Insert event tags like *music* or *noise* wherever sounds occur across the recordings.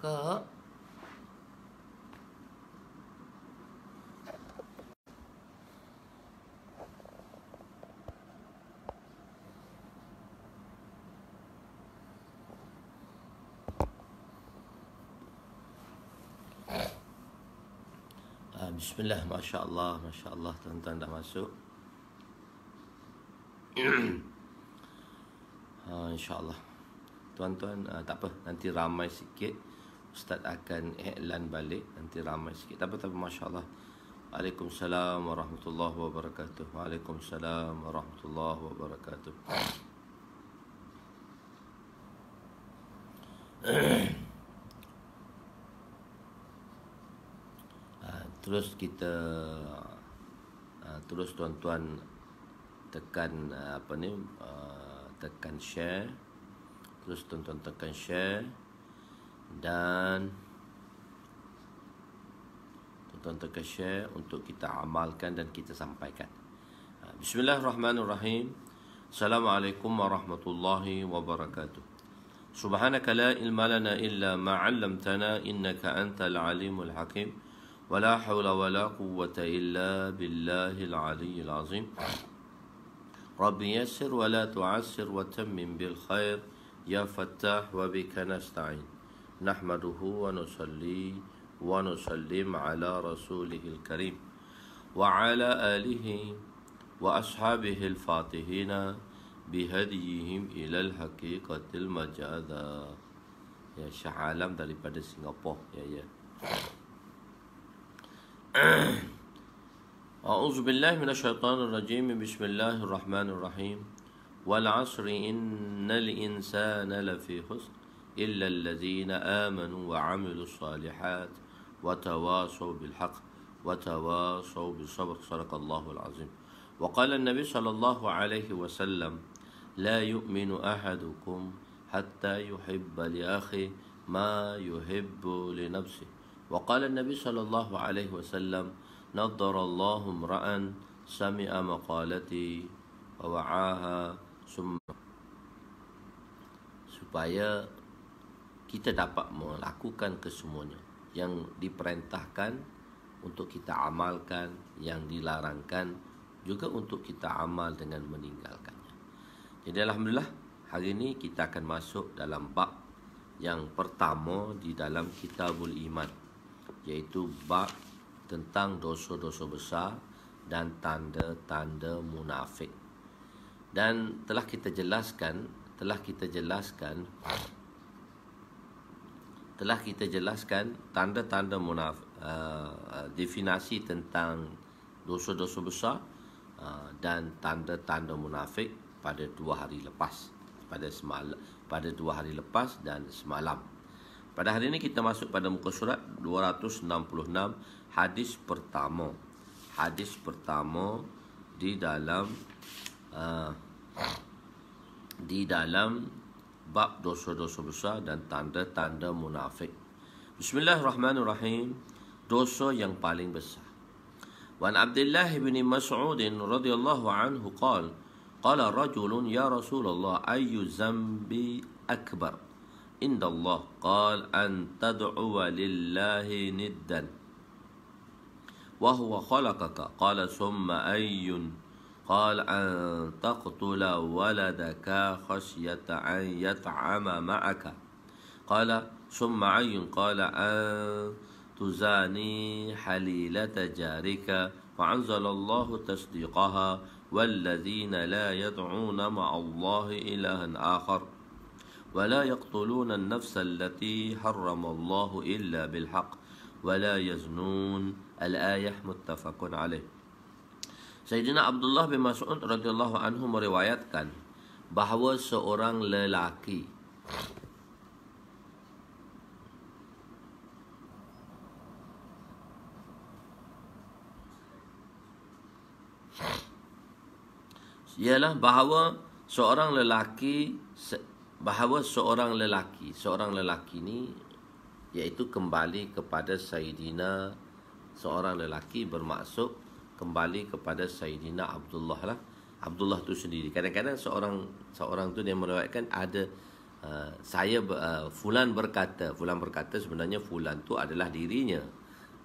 ke ah, Bismillah, Masya Allah, Masya Allah, tuan-tuan dah masuk uh, *clears throat* InsyaAllah Tuan-tuan, uh, tak apa, nanti ramai sikit Ustaz akan iklan balik Nanti ramai sikit Tapi tapi Masya Allah Waalaikumsalam Warahmatullahi Wabarakatuh Waalaikumsalam Warahmatullahi Wabarakatuh *coughs* ah, Terus kita ah, Terus tuan-tuan Tekan ah, apa ni Tekan share Terus tuan-tuan tekan share dan tuan-tuan terkasih untuk kita amalkan dan kita sampaikan. Ha, Bismillahirrahmanirrahim. Assalamualaikum warahmatullahi wabarakatuh. سبحانك لا علم لنا إلا ما علمتنا إنك أنت العليم الحكيم ولا حول ولا قوة إلا بالله العلي العظيم رب يسر ولا تعسر وتمم بالخير يا فتاح وبك نستعين نحمده ونصلي ونسلم على رسوله الكريم وعلى آله وأصحابه الفاتحين بهديهم إلى الحقيقة المجازة يا Shah Alam daripada Singapura ya ya أعوذ بالله من الشيطان الرجيم بسم الله الرحمن الرحيم والعصر إن الإنسان لفي خسر إلا الذين آمنوا وعملوا الصالحات وتواصوا بالحق وتواصوا بالصبر صدق الله العظيم وقال النبي صلى الله عليه وسلم لا يؤمن أحدكم حتى يحب لأخيه ما يحب لنفسه وقال النبي صلى الله عليه وسلم نظر الله امرأ سمع مقالتي ووعاها ثم supaya kita dapat melakukan kesemuanya yang diperintahkan untuk kita amalkan yang dilarangkan juga untuk kita amal dengan meninggalkannya jadi alhamdulillah hari ini kita akan masuk dalam bab yang pertama di dalam kitabul iman yaitu bab tentang dosa-dosa besar dan tanda-tanda munafik dan telah kita jelaskan telah kita jelaskan telah kita jelaskan tanda-tanda munaf uh, definisi tentang dosa-dosa besar uh, dan tanda-tanda munafik pada dua hari lepas pada semal pada dua hari lepas dan semalam pada hari ini kita masuk pada muka surat 266 hadis pertama hadis pertama di dalam uh, di dalam bab dosa-dosa besar dan tanda-tanda munafik. Bismillahirrahmanirrahim. Dosa yang paling besar. Wan Abdullah bin Mas'ud radhiyallahu anhu qala qala rajulun ya Rasulullah ayyu zambi akbar inda Allah qala an tad'uwa lillahi niddan wa huwa khalaqaka qala summa ayyun قال أن تقتل ولدك خشية أن يطعم معك قال ثم عي قال أن تزاني حليلة جارك فأنزل الله تصديقها والذين لا يدعون مع الله إلها آخر ولا يقتلون النفس التي حرم الله إلا بالحق ولا يزنون الآية متفق عليه Sayyidina Abdullah bin Mas'ud radhiyallahu anhu meriwayatkan bahawa seorang lelaki ialah bahawa seorang lelaki bahawa seorang lelaki seorang lelaki ini iaitu kembali kepada Sayyidina seorang lelaki bermaksud kembali kepada Sayyidina Abdullah lah. Abdullah tu sendiri. Kadang-kadang seorang seorang tu dia meriwayatkan ada uh, saya uh, fulan berkata, fulan berkata sebenarnya fulan tu adalah dirinya.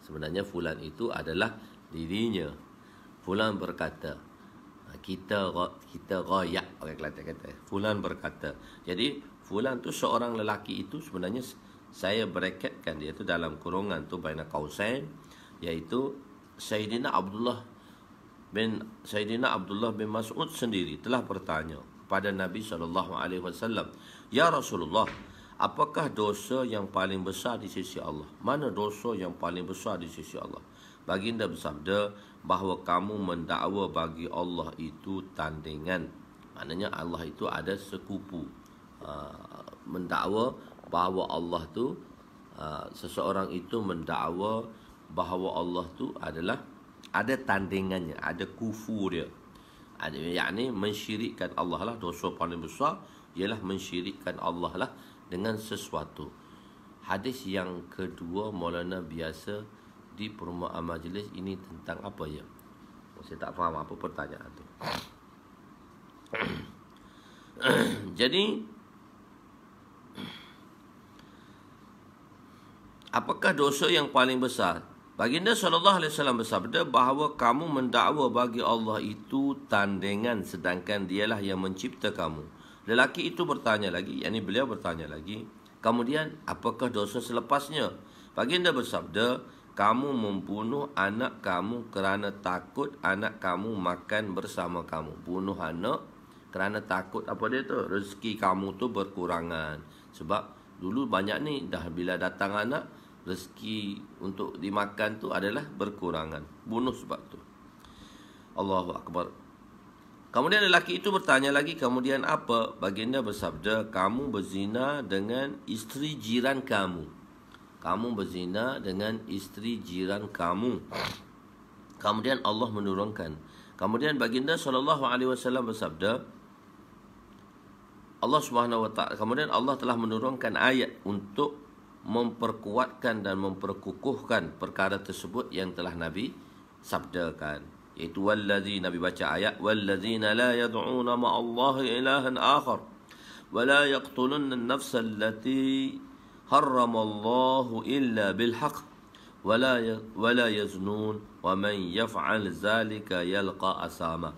Sebenarnya fulan itu adalah dirinya. Fulan berkata, uh, kita kita ghayak orang Kelantan kata. Fulan berkata. Jadi fulan tu seorang lelaki itu sebenarnya saya bracketkan dia tu dalam kurungan tu baina kausain iaitu Sayyidina Abdullah bin Sayyidina Abdullah bin Mas'ud sendiri telah bertanya kepada Nabi sallallahu alaihi wasallam, "Ya Rasulullah, apakah dosa yang paling besar di sisi Allah? Mana dosa yang paling besar di sisi Allah?" Baginda bersabda bahawa kamu mendakwa bagi Allah itu tandingan. Maknanya Allah itu ada sekupu. Uh, mendakwa bahawa Allah tu uh, seseorang itu mendakwa bahawa Allah tu adalah ada tandingannya, ada kufur dia. Ada yakni mensyirikkan Allah lah dosa paling besar ialah mensyirikkan Allah lah dengan sesuatu. Hadis yang kedua Maulana biasa di perumahan majlis ini tentang apa ya? Saya tak faham apa pertanyaan tu. *clears throat* Jadi apakah dosa yang paling besar? Baginda sallallahu alaihi wasallam bersabda bahawa kamu mendakwa bagi Allah itu tandingan sedangkan dialah yang mencipta kamu. Lelaki itu bertanya lagi, yakni beliau bertanya lagi, kemudian apakah dosa selepasnya? Baginda bersabda, kamu membunuh anak kamu kerana takut anak kamu makan bersama kamu. Bunuh anak kerana takut apa dia tu? Rezeki kamu tu berkurangan. Sebab dulu banyak ni dah bila datang anak rezeki untuk dimakan tu adalah berkurangan. Bonus sebab tu. Allahu Akbar. Kemudian lelaki itu bertanya lagi, kemudian apa? Baginda bersabda, kamu berzina dengan isteri jiran kamu. Kamu berzina dengan isteri jiran kamu. Kemudian Allah menurunkan. Kemudian baginda wasallam bersabda, Allah Subhanahu wa taala kemudian Allah telah menurunkan ayat untuk memperkuatkan dan memperkukuhkan perkara tersebut yang telah Nabi sabdakan iaitu wallazi Nabi baca ayat wallazina la yad'una ma'allahi ilahan akhar wa la yaqtuluna an-nafsa allati harramallahu illa bilhaq wa la ya, wa la yaznun wa man yaf'al zalika yalqa asama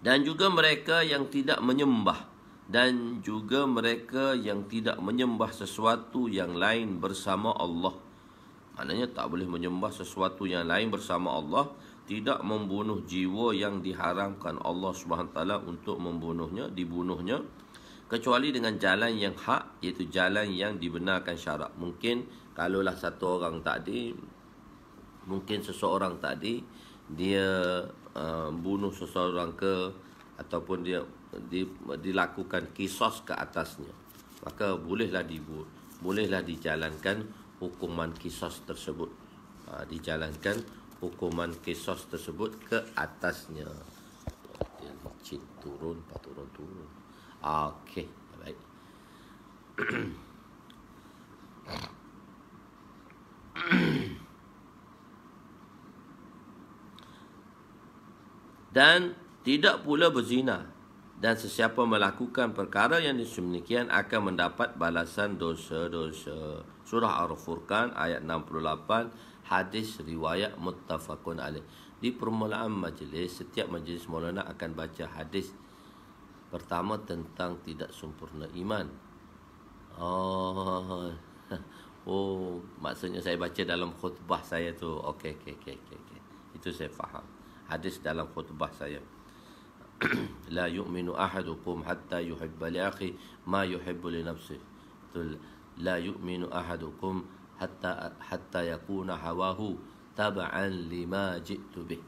dan juga mereka yang tidak menyembah dan juga mereka yang tidak menyembah sesuatu yang lain bersama Allah. Maknanya tak boleh menyembah sesuatu yang lain bersama Allah, tidak membunuh jiwa yang diharamkan Allah SWT untuk membunuhnya, dibunuhnya. Kecuali dengan jalan yang hak, iaitu jalan yang dibenarkan syarak. Mungkin kalaulah satu orang tadi, mungkin seseorang tadi, dia uh, bunuh seseorang ke, ataupun dia di, dilakukan kisos ke atasnya maka bolehlah dibuat bolehlah dijalankan hukuman kisos tersebut ha, dijalankan hukuman kisos tersebut ke atasnya dia turun pak turun turun okey baik dan tidak pula berzina dan sesiapa melakukan perkara yang disemikian akan mendapat balasan dosa-dosa. Surah Ar-Furqan ayat 68 hadis riwayat muttafaqun alaih. Di permulaan majlis, setiap majlis Maulana akan baca hadis pertama tentang tidak sempurna iman. Oh, *laughs* oh maksudnya saya baca dalam khutbah saya tu. Okey, okey, okey, okey. Itu saya faham. Hadis dalam khutbah saya. لا يؤمن أحدكم حتى يحب لأخي ما يحب لنفسه لا يؤمن أحدكم حتى حتى يكون هواه تبعا لما جئت به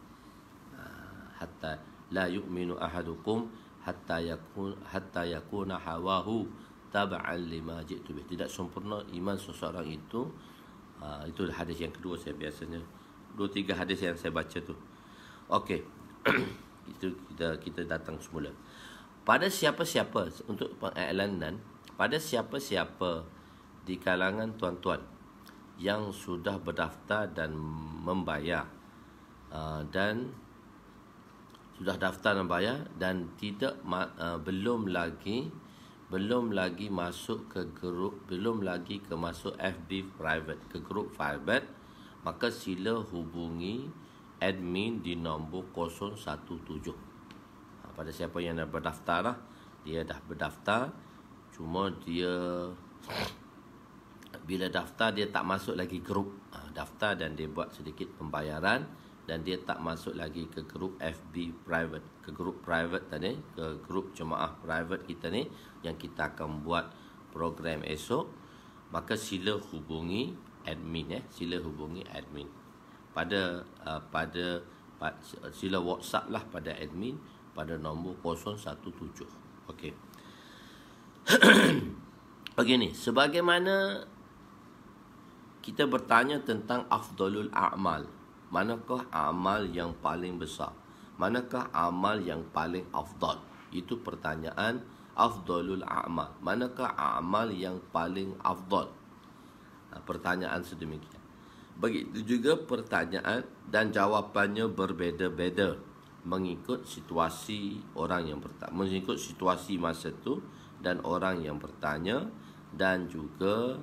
حتى لا يؤمن أحدكم حتى يكون حتى يكون هواه تبعا لما جئت به tidak sempurna iman seseorang itu uh, itu hadis yang kedua saya biasanya dua tiga hadis yang saya baca tu okey itu kita kita datang semula pada siapa-siapa untuk pengiklanan pada siapa-siapa di kalangan tuan-tuan yang sudah berdaftar dan membayar uh, dan sudah daftar dan bayar dan tidak uh, belum lagi belum lagi masuk ke grup belum lagi ke masuk FB private ke grup private maka sila hubungi admin di nombor 017 ha, pada siapa yang dah berdaftar lah dia dah berdaftar cuma dia bila daftar dia tak masuk lagi grup ha, daftar dan dia buat sedikit pembayaran dan dia tak masuk lagi ke grup FB private ke grup private tadi ke grup jemaah private kita ni yang kita akan buat program esok maka sila hubungi admin eh sila hubungi admin pada uh, pada uh, sila WhatsApp lah pada admin pada nombor 017. Okey. *clears throat* Okey ni, sebagaimana kita bertanya tentang afdalul a'mal. Manakah amal yang paling besar? Manakah amal yang paling afdal? Itu pertanyaan afdalul a'mal. Manakah amal yang paling afdal? Pertanyaan sedemikian. Begitu juga pertanyaan dan jawapannya berbeza-beza mengikut situasi orang yang bertanya, mengikut situasi masa itu dan orang yang bertanya dan juga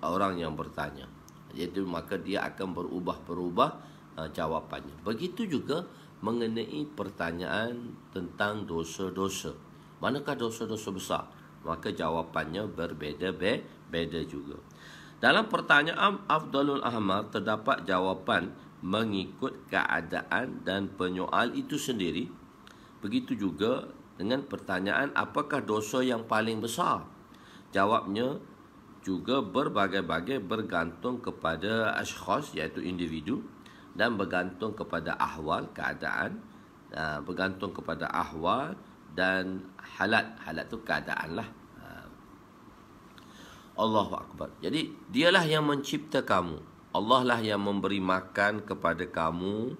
orang yang bertanya. Jadi maka dia akan berubah-berubah uh, jawapannya. Begitu juga mengenai pertanyaan tentang dosa-dosa. Manakah dosa-dosa besar? Maka jawapannya berbeza-beza juga. Dalam pertanyaan Abdulul Ahmad terdapat jawapan mengikut keadaan dan penyoal itu sendiri. Begitu juga dengan pertanyaan apakah dosa yang paling besar? Jawapnya juga berbagai-bagai bergantung kepada ashkhas iaitu individu dan bergantung kepada ahwal keadaan ah, bergantung kepada ahwal dan halat halat tu keadaan lah Allah Akbar. Jadi dialah yang mencipta kamu. Allah lah yang memberi makan kepada kamu.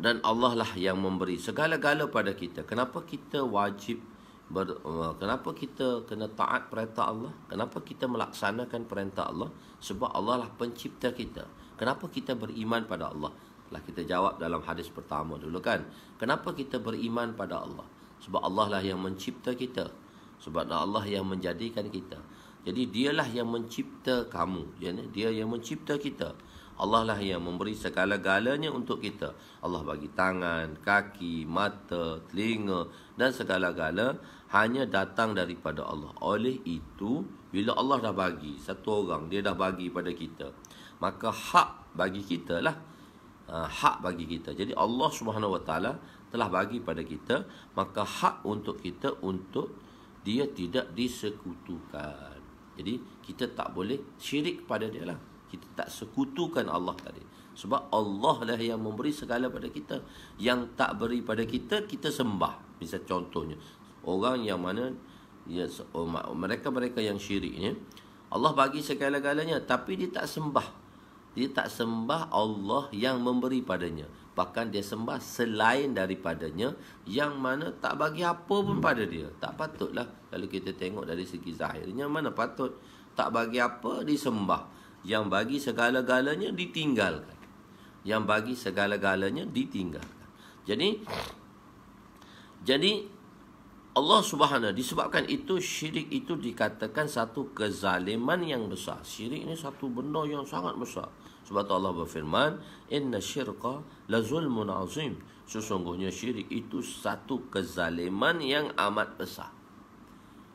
Dan Allah lah yang memberi segala-gala pada kita. Kenapa kita wajib ber, uh, kenapa kita kena taat perintah Allah? Kenapa kita melaksanakan perintah Allah? Sebab Allah lah pencipta kita. Kenapa kita beriman pada Allah? Lah kita jawab dalam hadis pertama dulu kan. Kenapa kita beriman pada Allah? Sebab Allah lah yang mencipta kita. Sebab Allah yang menjadikan kita. Jadi dialah yang mencipta kamu. Yani dia yang mencipta kita. Allah lah yang memberi segala-galanya untuk kita. Allah bagi tangan, kaki, mata, telinga dan segala-gala hanya datang daripada Allah. Oleh itu, bila Allah dah bagi satu orang, dia dah bagi pada kita. Maka hak bagi kita lah. Ha, hak bagi kita. Jadi Allah subhanahu wa ta'ala telah bagi pada kita. Maka hak untuk kita untuk dia tidak disekutukan. Jadi kita tak boleh syirik pada dia lah Kita tak sekutukan Allah tadi Sebab Allah lah yang memberi segala pada kita Yang tak beri pada kita Kita sembah Misal contohnya Orang yang mana ya, oh, Mereka-mereka yang syirik ni Allah bagi segala-galanya Tapi dia tak sembah Dia tak sembah Allah yang memberi padanya bahkan dia sembah selain daripadanya yang mana tak bagi apa pun pada dia tak patutlah kalau kita tengok dari segi zahirnya mana patut tak bagi apa disembah yang bagi segala-galanya ditinggalkan yang bagi segala-galanya ditinggalkan jadi jadi Allah Subhanahu disebabkan itu syirik itu dikatakan satu kezaliman yang besar syirik ini satu benda yang sangat besar sebab tu Allah berfirman, "Inna syirka la zulmun azim." Sesungguhnya syirik itu satu kezaliman yang amat besar.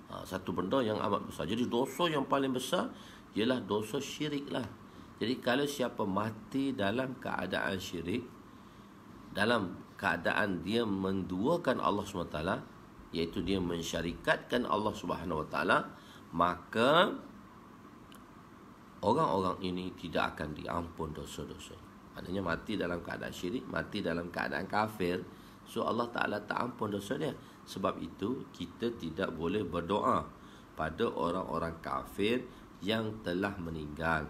Ha, satu benda yang amat besar. Jadi dosa yang paling besar ialah dosa syiriklah. Jadi kalau siapa mati dalam keadaan syirik, dalam keadaan dia menduakan Allah subhanahu SWT, iaitu dia mensyarikatkan Allah subhanahu SWT, maka orang-orang ini tidak akan diampun dosa-dosa. Maknanya mati dalam keadaan syirik, mati dalam keadaan kafir. So Allah Ta'ala tak ampun dosa dia. Sebab itu kita tidak boleh berdoa pada orang-orang kafir yang telah meninggal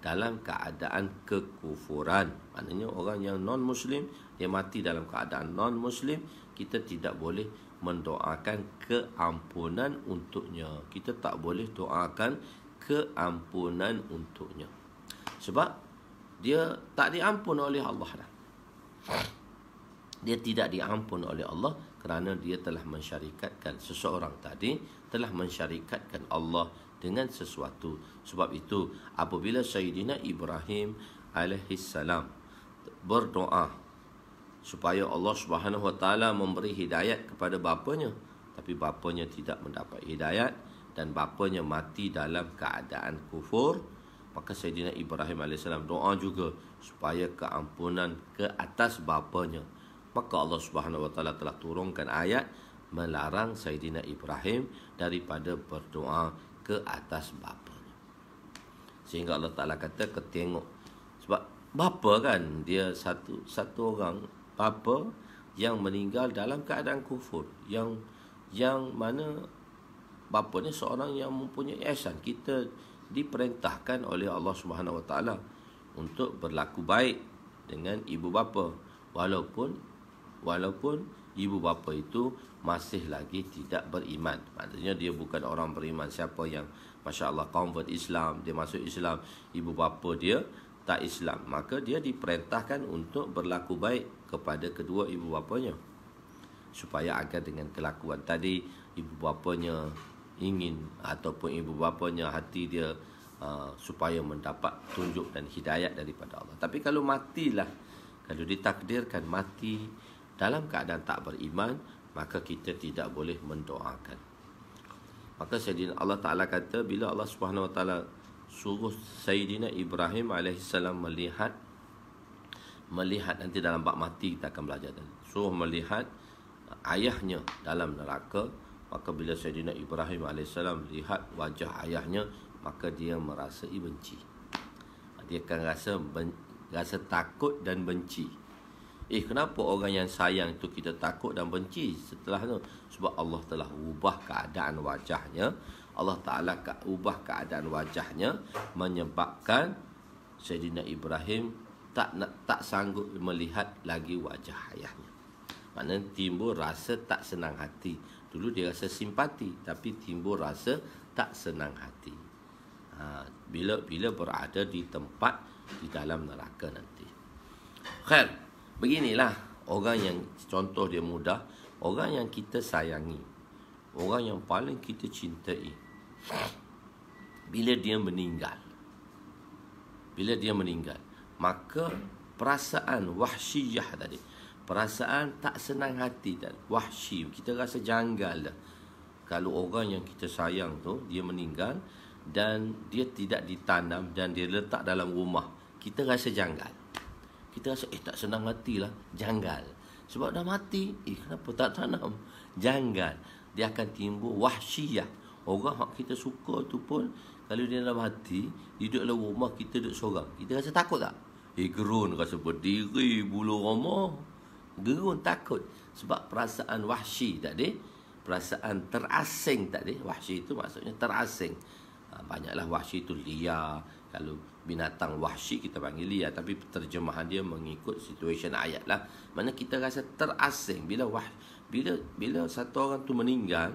dalam keadaan kekufuran. Maknanya orang yang non-Muslim, dia mati dalam keadaan non-Muslim, kita tidak boleh mendoakan keampunan untuknya. Kita tak boleh doakan keampunan untuknya. Sebab dia tak diampun oleh Allah dah. Dia tidak diampun oleh Allah kerana dia telah mensyarikatkan seseorang tadi telah mensyarikatkan Allah dengan sesuatu. Sebab itu apabila Sayyidina Ibrahim salam berdoa supaya Allah Subhanahu wa taala memberi hidayat kepada bapanya tapi bapanya tidak mendapat hidayat dan bapanya mati dalam keadaan kufur maka Sayyidina Ibrahim AS doa juga supaya keampunan ke atas bapanya maka Allah Subhanahu Wa telah turunkan ayat melarang Sayyidina Ibrahim daripada berdoa ke atas bapanya sehingga Allah Taala kata ketengok sebab bapa kan dia satu satu orang bapa yang meninggal dalam keadaan kufur yang yang mana bapanya seorang yang mempunyai ihsan kita diperintahkan oleh Allah Subhanahu Wa untuk berlaku baik dengan ibu bapa walaupun walaupun ibu bapa itu masih lagi tidak beriman maksudnya dia bukan orang beriman siapa yang masya-Allah convert Islam dia masuk Islam ibu bapa dia tak Islam maka dia diperintahkan untuk berlaku baik kepada kedua ibu bapanya supaya agar dengan kelakuan tadi ibu bapanya ingin ataupun ibu bapanya hati dia uh, supaya mendapat tunjuk dan hidayat daripada Allah. Tapi kalau matilah, kalau ditakdirkan mati dalam keadaan tak beriman, maka kita tidak boleh mendoakan. Maka Sayyidina Allah Ta'ala kata, bila Allah Subhanahu Wa Ta'ala suruh Sayyidina Ibrahim AS melihat, melihat nanti dalam bab mati kita akan belajar. Suruh melihat ayahnya dalam neraka, Maka bila Sayyidina Ibrahim AS lihat wajah ayahnya Maka dia merasa benci Dia akan rasa, ben, rasa takut dan benci Eh kenapa orang yang sayang itu kita takut dan benci setelah itu Sebab Allah telah ubah keadaan wajahnya Allah Ta'ala ubah keadaan wajahnya Menyebabkan Sayyidina Ibrahim tak nak, tak sanggup melihat lagi wajah ayahnya Maknanya timbul rasa tak senang hati Dulu dia rasa simpati tapi timbul rasa tak senang hati. Ha, bila bila berada di tempat di dalam neraka nanti. Khair, beginilah orang yang contoh dia mudah, orang yang kita sayangi, orang yang paling kita cintai. Bila dia meninggal. Bila dia meninggal, maka perasaan wahsyiyah tadi, perasaan tak senang hati dan wahsy kita rasa janggal lah. kalau orang yang kita sayang tu dia meninggal dan dia tidak ditanam dan dia letak dalam rumah kita rasa janggal kita rasa eh tak senang hatilah janggal sebab dah mati eh kenapa tak tanam janggal dia akan timbul wahsyiah orang hak kita suka tu pun kalau dia dah mati, hidup dalam rumah kita duduk seorang kita rasa takut tak eh gerun rasa berdiri bulu rumah gerun takut sebab perasaan wahsy tadi perasaan terasing tadi wahsy itu maksudnya terasing ha, banyaklah wahsy itu liar kalau binatang wahsy kita panggil liar tapi terjemahan dia mengikut situasi ayat lah mana kita rasa terasing bila wah bila bila satu orang tu meninggal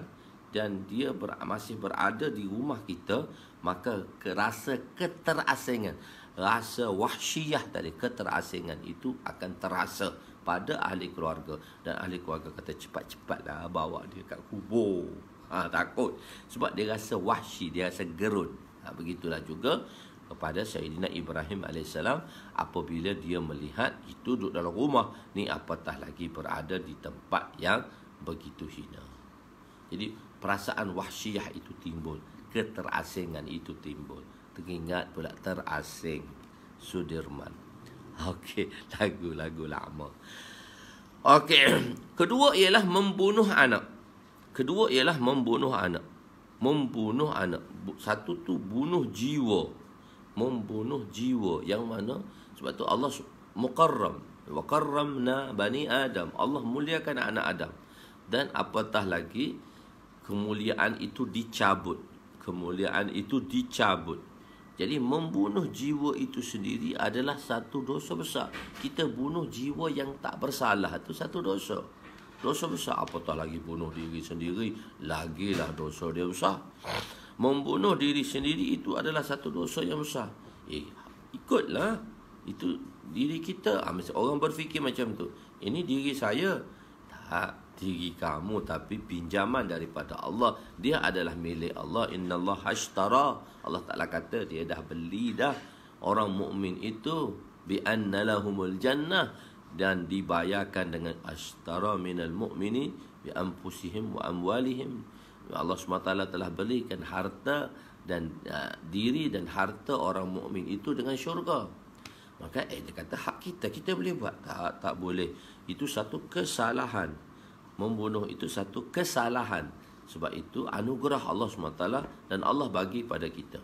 dan dia ber, masih berada di rumah kita maka rasa keterasingan rasa wahsyiah tadi keterasingan itu akan terasa pada ahli keluarga dan ahli keluarga kata cepat-cepatlah bawa dia kat kubur ha, takut sebab dia rasa wahsy dia rasa gerun ha, begitulah juga kepada Sayyidina Ibrahim AS apabila dia melihat itu duduk dalam rumah ni apatah lagi berada di tempat yang begitu hina jadi perasaan wahsyiah itu timbul keterasingan itu timbul teringat pula terasing Sudirman *laughs* Okey, lagu-lagu lama. Okey, *clears throat* kedua ialah membunuh anak. Kedua ialah membunuh anak. Membunuh anak. Satu tu bunuh jiwa. Membunuh jiwa yang mana sebab tu Allah mukarram wa karramna bani Adam. Allah muliakan anak Adam. Dan apatah lagi kemuliaan itu dicabut. Kemuliaan itu dicabut. Jadi membunuh jiwa itu sendiri adalah satu dosa besar. Kita bunuh jiwa yang tak bersalah itu satu dosa. Dosa besar apatah lagi bunuh diri sendiri, lagilah dosa dia besar. Membunuh diri sendiri itu adalah satu dosa yang besar. Eh, ikutlah. Itu diri kita. Ah, orang berfikir macam tu. Ini diri saya. Tak diri kamu tapi pinjaman daripada Allah dia adalah milik Allah innallaha hashtara Allah Taala kata dia dah beli dah orang mukmin itu bi annalahumul jannah dan dibayarkan dengan ashtara minal mukmini bi anfusihim wa amwalihim Allah SWT telah belikan harta dan uh, diri dan harta orang mukmin itu dengan syurga maka eh dia kata hak kita kita boleh buat tak tak boleh itu satu kesalahan membunuh itu satu kesalahan. Sebab itu anugerah Allah SWT dan Allah bagi pada kita.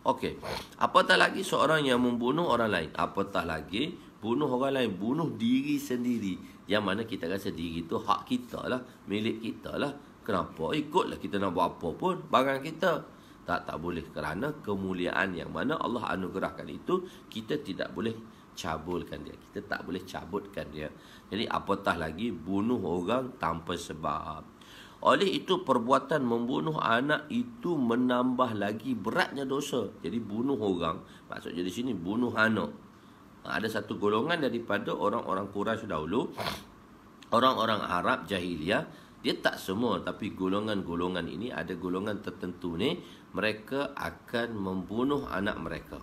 Okey, apatah lagi seorang yang membunuh orang lain. Apatah lagi bunuh orang lain, bunuh diri sendiri. Yang mana kita rasa diri itu hak kita lah, milik kita lah. Kenapa? Ikutlah kita nak buat apa pun barang kita. Tak tak boleh kerana kemuliaan yang mana Allah anugerahkan itu, kita tidak boleh cabulkan dia. Kita tak boleh cabutkan dia. Jadi apatah lagi bunuh orang tanpa sebab. Oleh itu perbuatan membunuh anak itu menambah lagi beratnya dosa. Jadi bunuh orang, maksudnya di sini bunuh anak. Ada satu golongan daripada orang-orang Quraisy dahulu, orang-orang Arab jahiliah, dia tak semua tapi golongan-golongan ini ada golongan tertentu ni mereka akan membunuh anak mereka.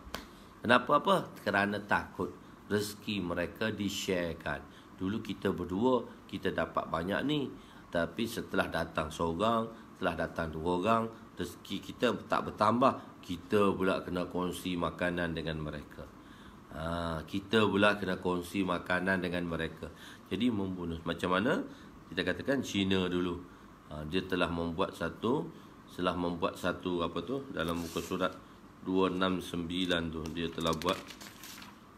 Kenapa apa? Kerana takut rezeki mereka disharekan. Dulu kita berdua kita dapat banyak ni. Tapi setelah datang seorang, setelah datang dua orang, rezeki kita tak bertambah. Kita pula kena kongsi makanan dengan mereka. Ha, kita pula kena kongsi makanan dengan mereka. Jadi membunuh. Macam mana? Kita katakan China dulu. Ha, dia telah membuat satu, setelah membuat satu apa tu dalam muka surat 269 tu dia telah buat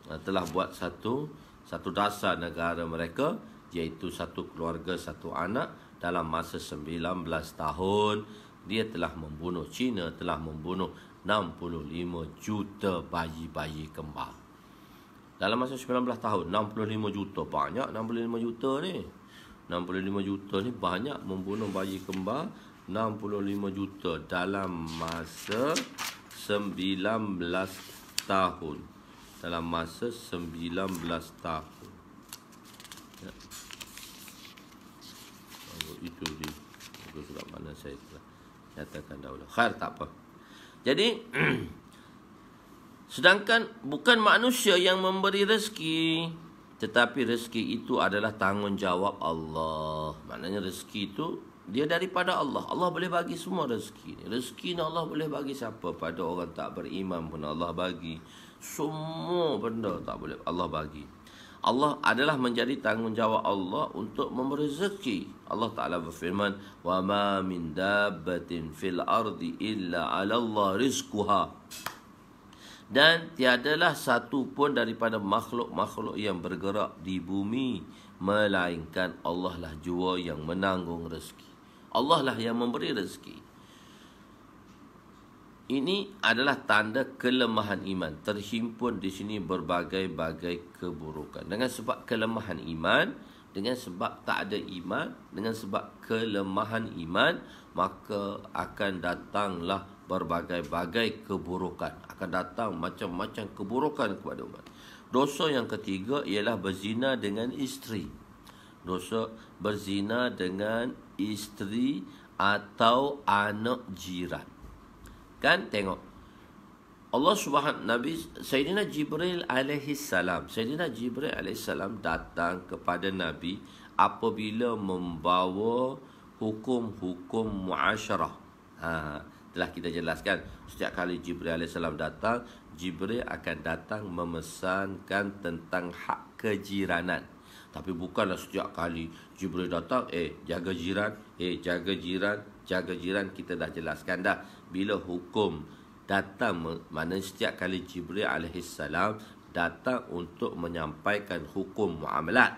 ha, telah buat satu satu dasar negara mereka iaitu satu keluarga satu anak dalam masa 19 tahun dia telah membunuh China telah membunuh 65 juta bayi-bayi kembar dalam masa 19 tahun 65 juta banyak 65 juta ni 65 juta ni banyak membunuh bayi kembar 65 juta dalam masa 19 tahun dalam masa 19 tahun. Ya. Oh, itu di, Itu sudah mana saya telah nyatakan dahulu. Khair tak apa. Jadi *clears throat* sedangkan bukan manusia yang memberi rezeki tetapi rezeki itu adalah tanggungjawab Allah. Maknanya rezeki itu dia daripada Allah. Allah boleh bagi semua rezeki. Rezeki ni Allah boleh bagi siapa? Pada orang tak beriman pun Allah bagi. Semua benda tak boleh Allah bagi. Allah adalah menjadi tanggungjawab Allah untuk memberi rezeki. Allah Taala berfirman, "Wa ma min dabbatin fil ardi illa 'ala Allah rizquha." Dan tiadalah satu pun daripada makhluk-makhluk yang bergerak di bumi melainkan Allah lah jua yang menanggung rezeki. Allah lah yang memberi rezeki. Ini adalah tanda kelemahan iman. Terhimpun di sini berbagai-bagai keburukan. Dengan sebab kelemahan iman, dengan sebab tak ada iman, dengan sebab kelemahan iman, maka akan datanglah berbagai-bagai keburukan. Akan datang macam-macam keburukan kepada umat. Dosa yang ketiga ialah berzina dengan isteri. Dosa berzina dengan isteri atau anak jiran kan tengok Allah Subhanahu Nabi Sayyidina Jibril alaihi salam Sayyidina Jibril alaihi salam datang kepada Nabi apabila membawa hukum-hukum muasyarah ha telah kita jelaskan setiap kali Jibril alaihi salam datang Jibril akan datang memesankan tentang hak kejiranan tapi bukanlah setiap kali Jibril datang eh jaga jiran eh jaga jiran jaga jiran kita dah jelaskan dah bila hukum datang mana setiap kali Jibril alaihissalam datang untuk menyampaikan hukum muamalat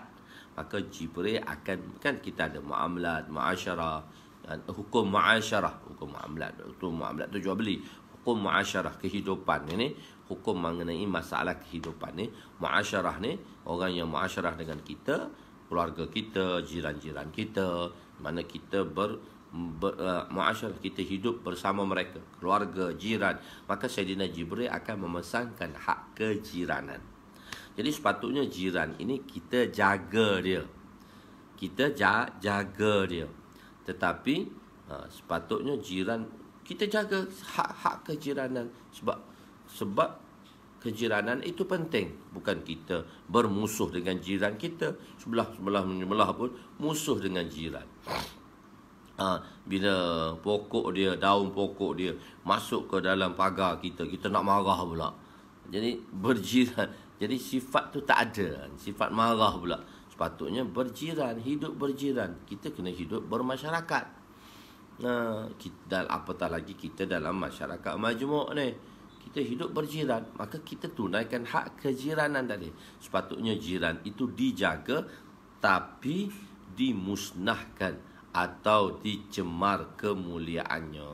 maka Jibril akan kan kita ada muamalat muasyarah dan hukum muasyarah hukum muamalat itu muamalat tu jual beli hukum muasyarah kehidupan ini hukum mengenai masalah kehidupan ni muasyarah ni orang yang muasyarah dengan kita keluarga kita jiran-jiran kita mana kita ber ber, uh, muasyarah kita hidup bersama mereka keluarga jiran maka Sayyidina Jibril akan memesankan hak kejiranan jadi sepatutnya jiran ini kita jaga dia kita ja, jaga dia tetapi uh, sepatutnya jiran kita jaga hak-hak kejiranan sebab sebab kejiranan itu penting bukan kita bermusuh dengan jiran kita sebelah-sebelah menyebelah pun musuh dengan jiran ha, bila pokok dia, daun pokok dia masuk ke dalam pagar kita, kita nak marah pula. Jadi berjiran. Jadi sifat tu tak ada. Sifat marah pula. Sepatutnya berjiran, hidup berjiran. Kita kena hidup bermasyarakat. Nah, ha, kita, dan apatah lagi kita dalam masyarakat majmuk ni. Kita hidup berjiran. Maka kita tunaikan hak kejiranan tadi. Sepatutnya jiran itu dijaga tapi dimusnahkan atau dicemar kemuliaannya.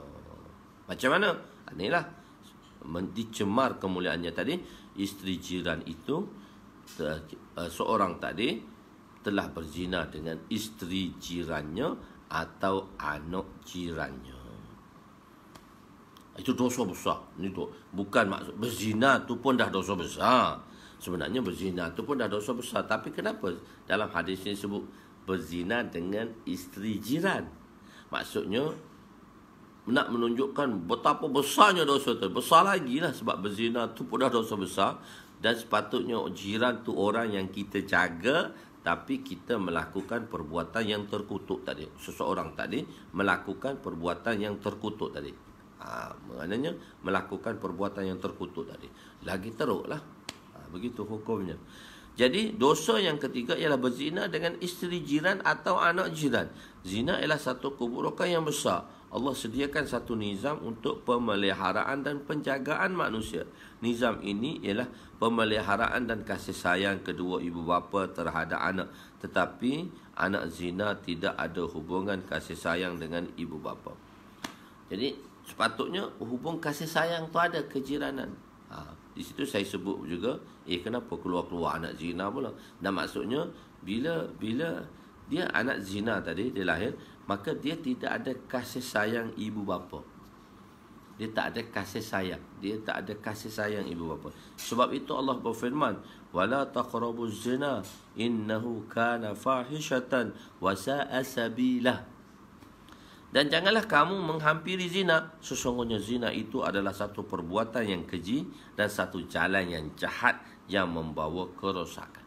Macam mana? Inilah ah, dicemar kemuliaannya tadi isteri jiran itu eh, seorang tadi telah berzina dengan isteri jirannya atau anak jirannya. Itu dosa besar. Ini tu bukan maksud berzina tu pun dah dosa besar. Sebenarnya berzina tu pun dah dosa besar, tapi kenapa dalam hadis ini sebut berzina dengan isteri jiran. Maksudnya, nak menunjukkan betapa besarnya dosa itu. Besar lagi lah sebab berzina tu pun dah dosa besar. Dan sepatutnya jiran tu orang yang kita jaga tapi kita melakukan perbuatan yang terkutuk tadi. Seseorang tadi melakukan perbuatan yang terkutuk tadi. Ha, maknanya melakukan perbuatan yang terkutuk tadi. Lagi teruk lah. Ha, begitu hukumnya. Jadi dosa yang ketiga ialah berzina dengan isteri jiran atau anak jiran. Zina ialah satu keburukan yang besar. Allah sediakan satu nizam untuk pemeliharaan dan penjagaan manusia. Nizam ini ialah pemeliharaan dan kasih sayang kedua ibu bapa terhadap anak. Tetapi anak zina tidak ada hubungan kasih sayang dengan ibu bapa. Jadi sepatutnya hubung kasih sayang tu ada kejiranan. Ha, di situ saya sebut juga, eh kenapa keluar-keluar anak zina pula? Dan maksudnya, bila bila dia anak zina tadi, dia lahir, maka dia tidak ada kasih sayang ibu bapa. Dia tak ada kasih sayang. Dia tak ada kasih sayang ibu bapa. Sebab itu Allah berfirman, "Wala taqrabuz zina innahu kana fahishatan wa sa'a sabila." Dan janganlah kamu menghampiri zina. Sesungguhnya zina itu adalah satu perbuatan yang keji dan satu jalan yang jahat yang membawa kerosakan.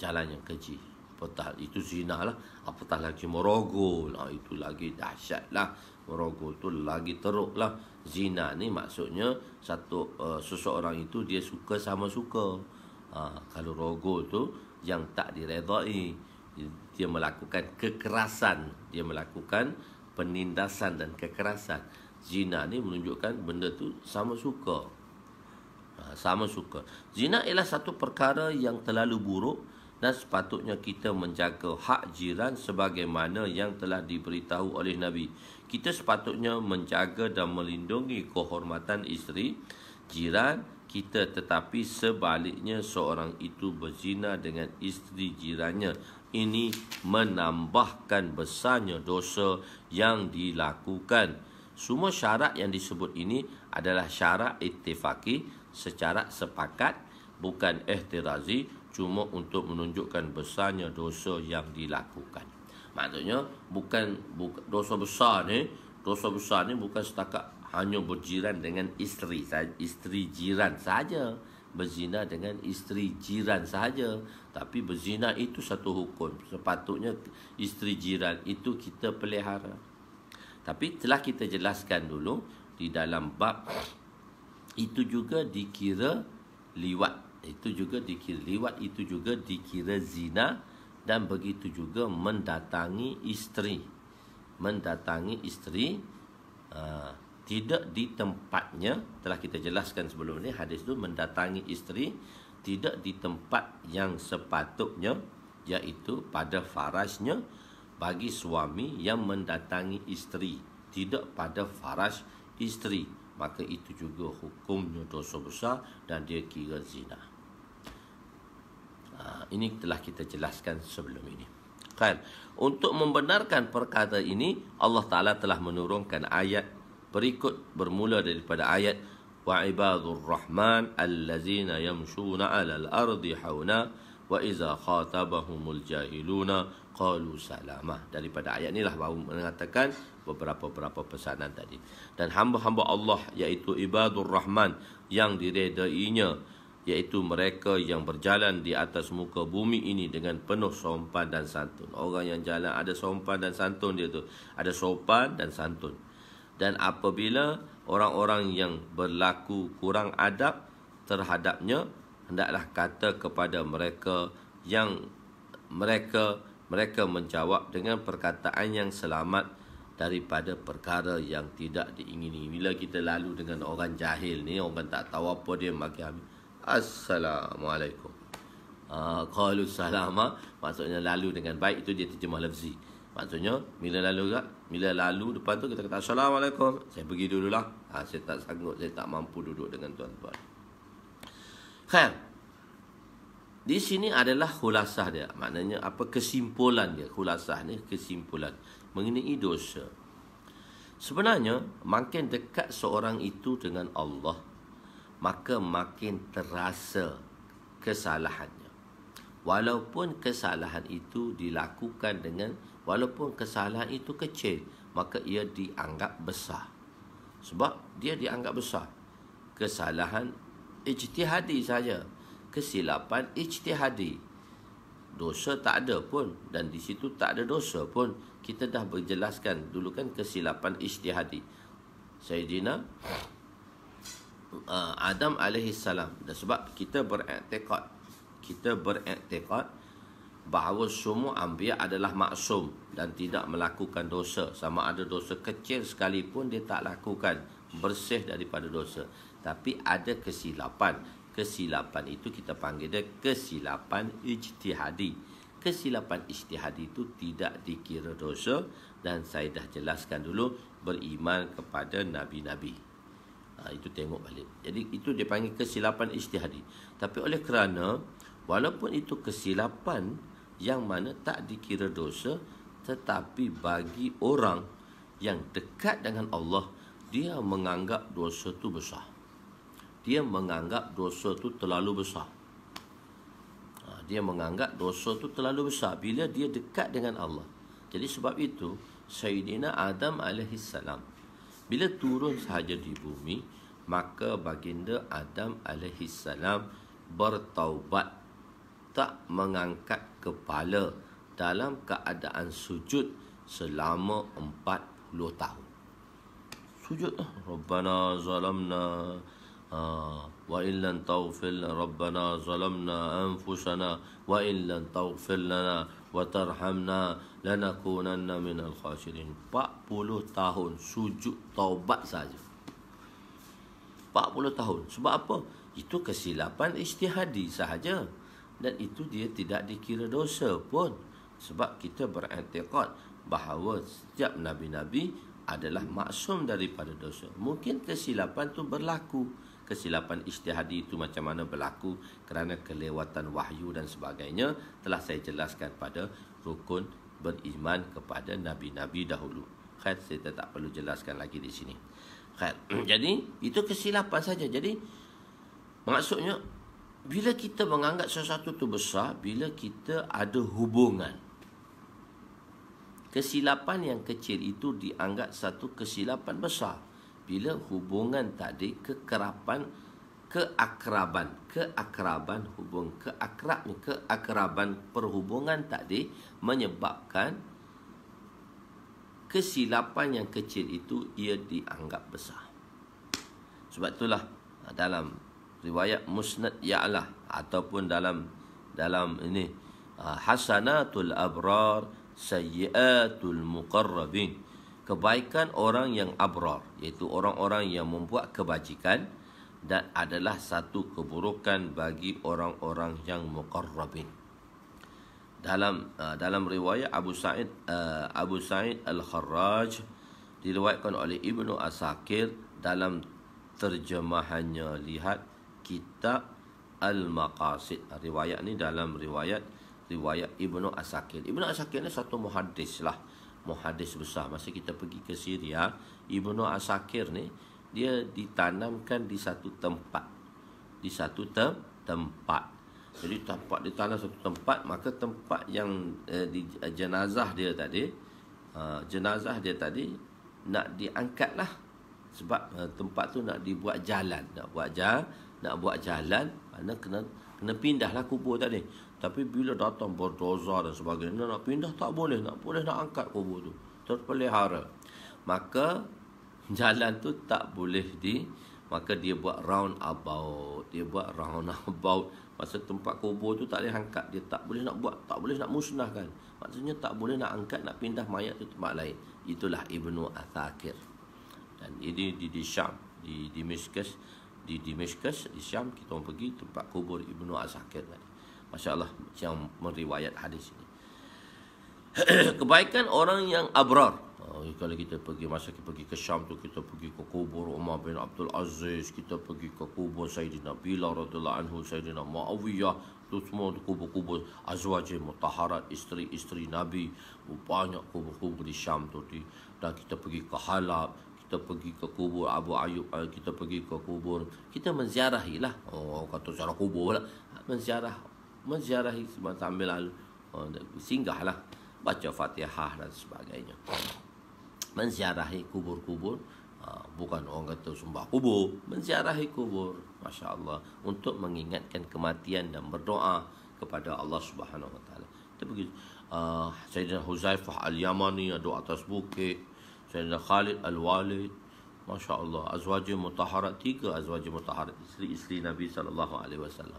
Jalan yang keji. Apatah itu zina lah. Apatah lagi merogol. Lah. Ha, itu lagi dahsyat lah. Merogol tu lagi teruk lah. Zina ni maksudnya satu uh, seseorang itu dia suka sama suka. Ha, kalau rogol tu yang tak diredai. Dia melakukan kekerasan. Dia melakukan kekerasan penindasan dan kekerasan zina ni menunjukkan benda tu sama suka ha, sama suka zina ialah satu perkara yang terlalu buruk dan sepatutnya kita menjaga hak jiran sebagaimana yang telah diberitahu oleh nabi kita sepatutnya menjaga dan melindungi kehormatan isteri jiran kita tetapi sebaliknya seorang itu berzina dengan isteri jirannya ini menambahkan besarnya dosa yang dilakukan. Semua syarat yang disebut ini adalah syarat ittifaki secara sepakat bukan ihtirazi cuma untuk menunjukkan besarnya dosa yang dilakukan. Maknanya bukan buka, dosa besar ni, dosa besar ni bukan setakat hanya berjiran dengan isteri isteri jiran saja, berzina dengan isteri jiran saja, tapi berzina itu satu hukum. Sepatutnya isteri jiran itu kita pelihara. Tapi telah kita jelaskan dulu di dalam bab itu juga dikira liwat. Itu juga dikira liwat, itu juga dikira zina dan begitu juga mendatangi isteri. Mendatangi isteri uh, tidak di tempatnya telah kita jelaskan sebelum ini hadis itu mendatangi isteri tidak di tempat yang sepatutnya iaitu pada farasnya bagi suami yang mendatangi isteri tidak pada faras isteri maka itu juga hukumnya dosa besar dan dia kira zina ha, ini telah kita jelaskan sebelum ini kan untuk membenarkan perkara ini Allah Taala telah menurunkan ayat berikut bermula daripada ayat وعباد الرحمن الذين يمشون على الأرض حونا وإذا خاطبهم الجاهلون qalu salama daripada ayat inilah baru mengatakan beberapa-beberapa pesanan tadi dan hamba-hamba Allah iaitu ibadur rahman yang diredainya iaitu mereka yang berjalan di atas muka bumi ini dengan penuh sopan dan santun orang yang jalan ada sopan dan santun dia tu ada sopan dan santun dan apabila orang-orang yang berlaku kurang adab terhadapnya hendaklah kata kepada mereka yang mereka mereka menjawab dengan perkataan yang selamat daripada perkara yang tidak diingini bila kita lalu dengan orang jahil ni orang tak tahu apa dia bagi assalamualaikum ah qalu salama maksudnya lalu dengan baik itu dia terjemah lafzi maksudnya bila lalu juga bila lalu depan tu kita kata Assalamualaikum Saya pergi dululah ha, Saya tak sanggup Saya tak mampu duduk dengan tuan-tuan Khair Di sini adalah hulasah dia Maknanya apa kesimpulan dia hulasah ni kesimpulan Mengenai dosa Sebenarnya Makin dekat seorang itu dengan Allah Maka makin terasa kesalahannya Walaupun kesalahan itu dilakukan dengan walaupun kesalahan itu kecil maka ia dianggap besar sebab dia dianggap besar kesalahan ijtihadi saja kesilapan ijtihadi dosa tak ada pun dan di situ tak ada dosa pun kita dah berjelaskan dulu kan kesilapan ijtihadi Sayyidina uh, Adam alaihissalam sebab kita beriktikad kita beriktikad bahawa semua ambiya adalah maksum dan tidak melakukan dosa. Sama ada dosa kecil sekalipun dia tak lakukan. Bersih daripada dosa. Tapi ada kesilapan. Kesilapan itu kita panggil dia kesilapan ijtihadi. Kesilapan ijtihadi itu tidak dikira dosa. Dan saya dah jelaskan dulu beriman kepada Nabi-Nabi. Ha, itu tengok balik. Jadi itu dia panggil kesilapan ijtihadi. Tapi oleh kerana walaupun itu kesilapan yang mana tak dikira dosa tetapi bagi orang yang dekat dengan Allah dia menganggap dosa tu besar dia menganggap dosa tu terlalu besar ha, dia menganggap dosa tu terlalu besar bila dia dekat dengan Allah jadi sebab itu Sayyidina Adam alaihissalam bila turun sahaja di bumi maka baginda Adam alaihissalam bertaubat tak mengangkat kepala dalam keadaan sujud selama 40 tahun. Sujud lah. Rabbana zalamna ah, wa illan tawfil Rabbana zalamna anfusana wa illan tawfil lana wa tarhamna lanakunanna minal khasirin. 40 tahun sujud taubat saja. 40 tahun. Sebab apa? Itu kesilapan istihadi sahaja dan itu dia tidak dikira dosa pun sebab kita beretikad bahawa setiap nabi-nabi adalah maksum daripada dosa. Mungkin kesilapan tu berlaku. Kesilapan istihadi itu macam mana berlaku kerana kelewatan wahyu dan sebagainya telah saya jelaskan pada rukun beriman kepada nabi-nabi dahulu. Khair, saya tak perlu jelaskan lagi di sini. Khair. *clears throat* Jadi, itu kesilapan saja. Jadi, maksudnya bila kita menganggap sesuatu tu besar bila kita ada hubungan kesilapan yang kecil itu dianggap satu kesilapan besar bila hubungan tadi kekerapan keakraban keakraban hubung keakrab ni keakraban perhubungan tadi menyebabkan kesilapan yang kecil itu ia dianggap besar sebab itulah dalam riwayat musnad ya'lah ataupun dalam dalam ini ah, hasanatul abrar sayyiatul muqarrabin kebaikan orang yang abrar iaitu orang-orang yang membuat kebajikan dan adalah satu keburukan bagi orang-orang yang muqarrabin dalam ah, dalam riwayat Abu Sa'id ah, Abu Sa'id Al-Kharraj diriwayatkan oleh Ibnu Asakir dalam terjemahannya lihat kitab Al-Maqasid. Ah, riwayat ni dalam riwayat riwayat Ibnu Asakir. Ibnu Asakir ni satu muhadis lah. Muhadis besar. Masa kita pergi ke Syria, Ibnu Asakir ni dia ditanamkan di satu tempat. Di satu te- tempat. Jadi tempat ditanam satu tempat, maka tempat yang eh, di eh, jenazah dia tadi, uh, jenazah dia tadi nak diangkat lah. sebab uh, tempat tu nak dibuat jalan, nak buat jalan nak buat jalan mana kena kena pindahlah kubur tadi tapi bila datang berdoza dan sebagainya nak pindah tak boleh nak boleh nak angkat kubur tu terpelihara maka *laughs* jalan tu tak boleh di maka dia buat round about dia buat round *laughs* about masa tempat kubur tu tak boleh angkat dia tak boleh nak buat tak boleh nak musnahkan maksudnya tak boleh nak angkat nak pindah mayat tu tempat lain itulah ibnu athakir dan ini di di Syam di di Miskes di Dimashkas di Syam kita orang pergi tempat kubur Ibnu Azhakir tadi. Masya-Allah yang meriwayat hadis ini. *clears throat* Kebaikan orang yang abrar. Oh, kalau kita pergi masa kita pergi ke Syam tu kita pergi ke kubur Umar bin Abdul Aziz, kita pergi ke kubur Sayyidina Bilal radhiyallahu anhu, Sayyidina Muawiyah, tu semua tu kubur-kubur azwaj mutahharat isteri-isteri Nabi. Banyak kubur-kubur di Syam tu di dan kita pergi ke Halab, kita pergi ke kubur Abu Ayub eh, kita pergi ke kubur kita menziarahilah oh kata ziarah kubur lah menziarah menziarahi sambil oh, singgahlah baca Fatihah dan sebagainya menziarahi kubur-kubur ah, bukan orang kata sembah kubur menziarahi kubur Masya Allah untuk mengingatkan kematian dan berdoa kepada Allah Subhanahu Wa Taala. Itu begitu. Uh, ah, Sayyidina Huzaifah Al-Yamani ada atas bukit Sayyidina Khalid Al-Walid Masya Allah Azwaj Mutaharat Tiga Azwaj Mutaharat Isteri-isteri Nabi Sallallahu Alaihi Wasallam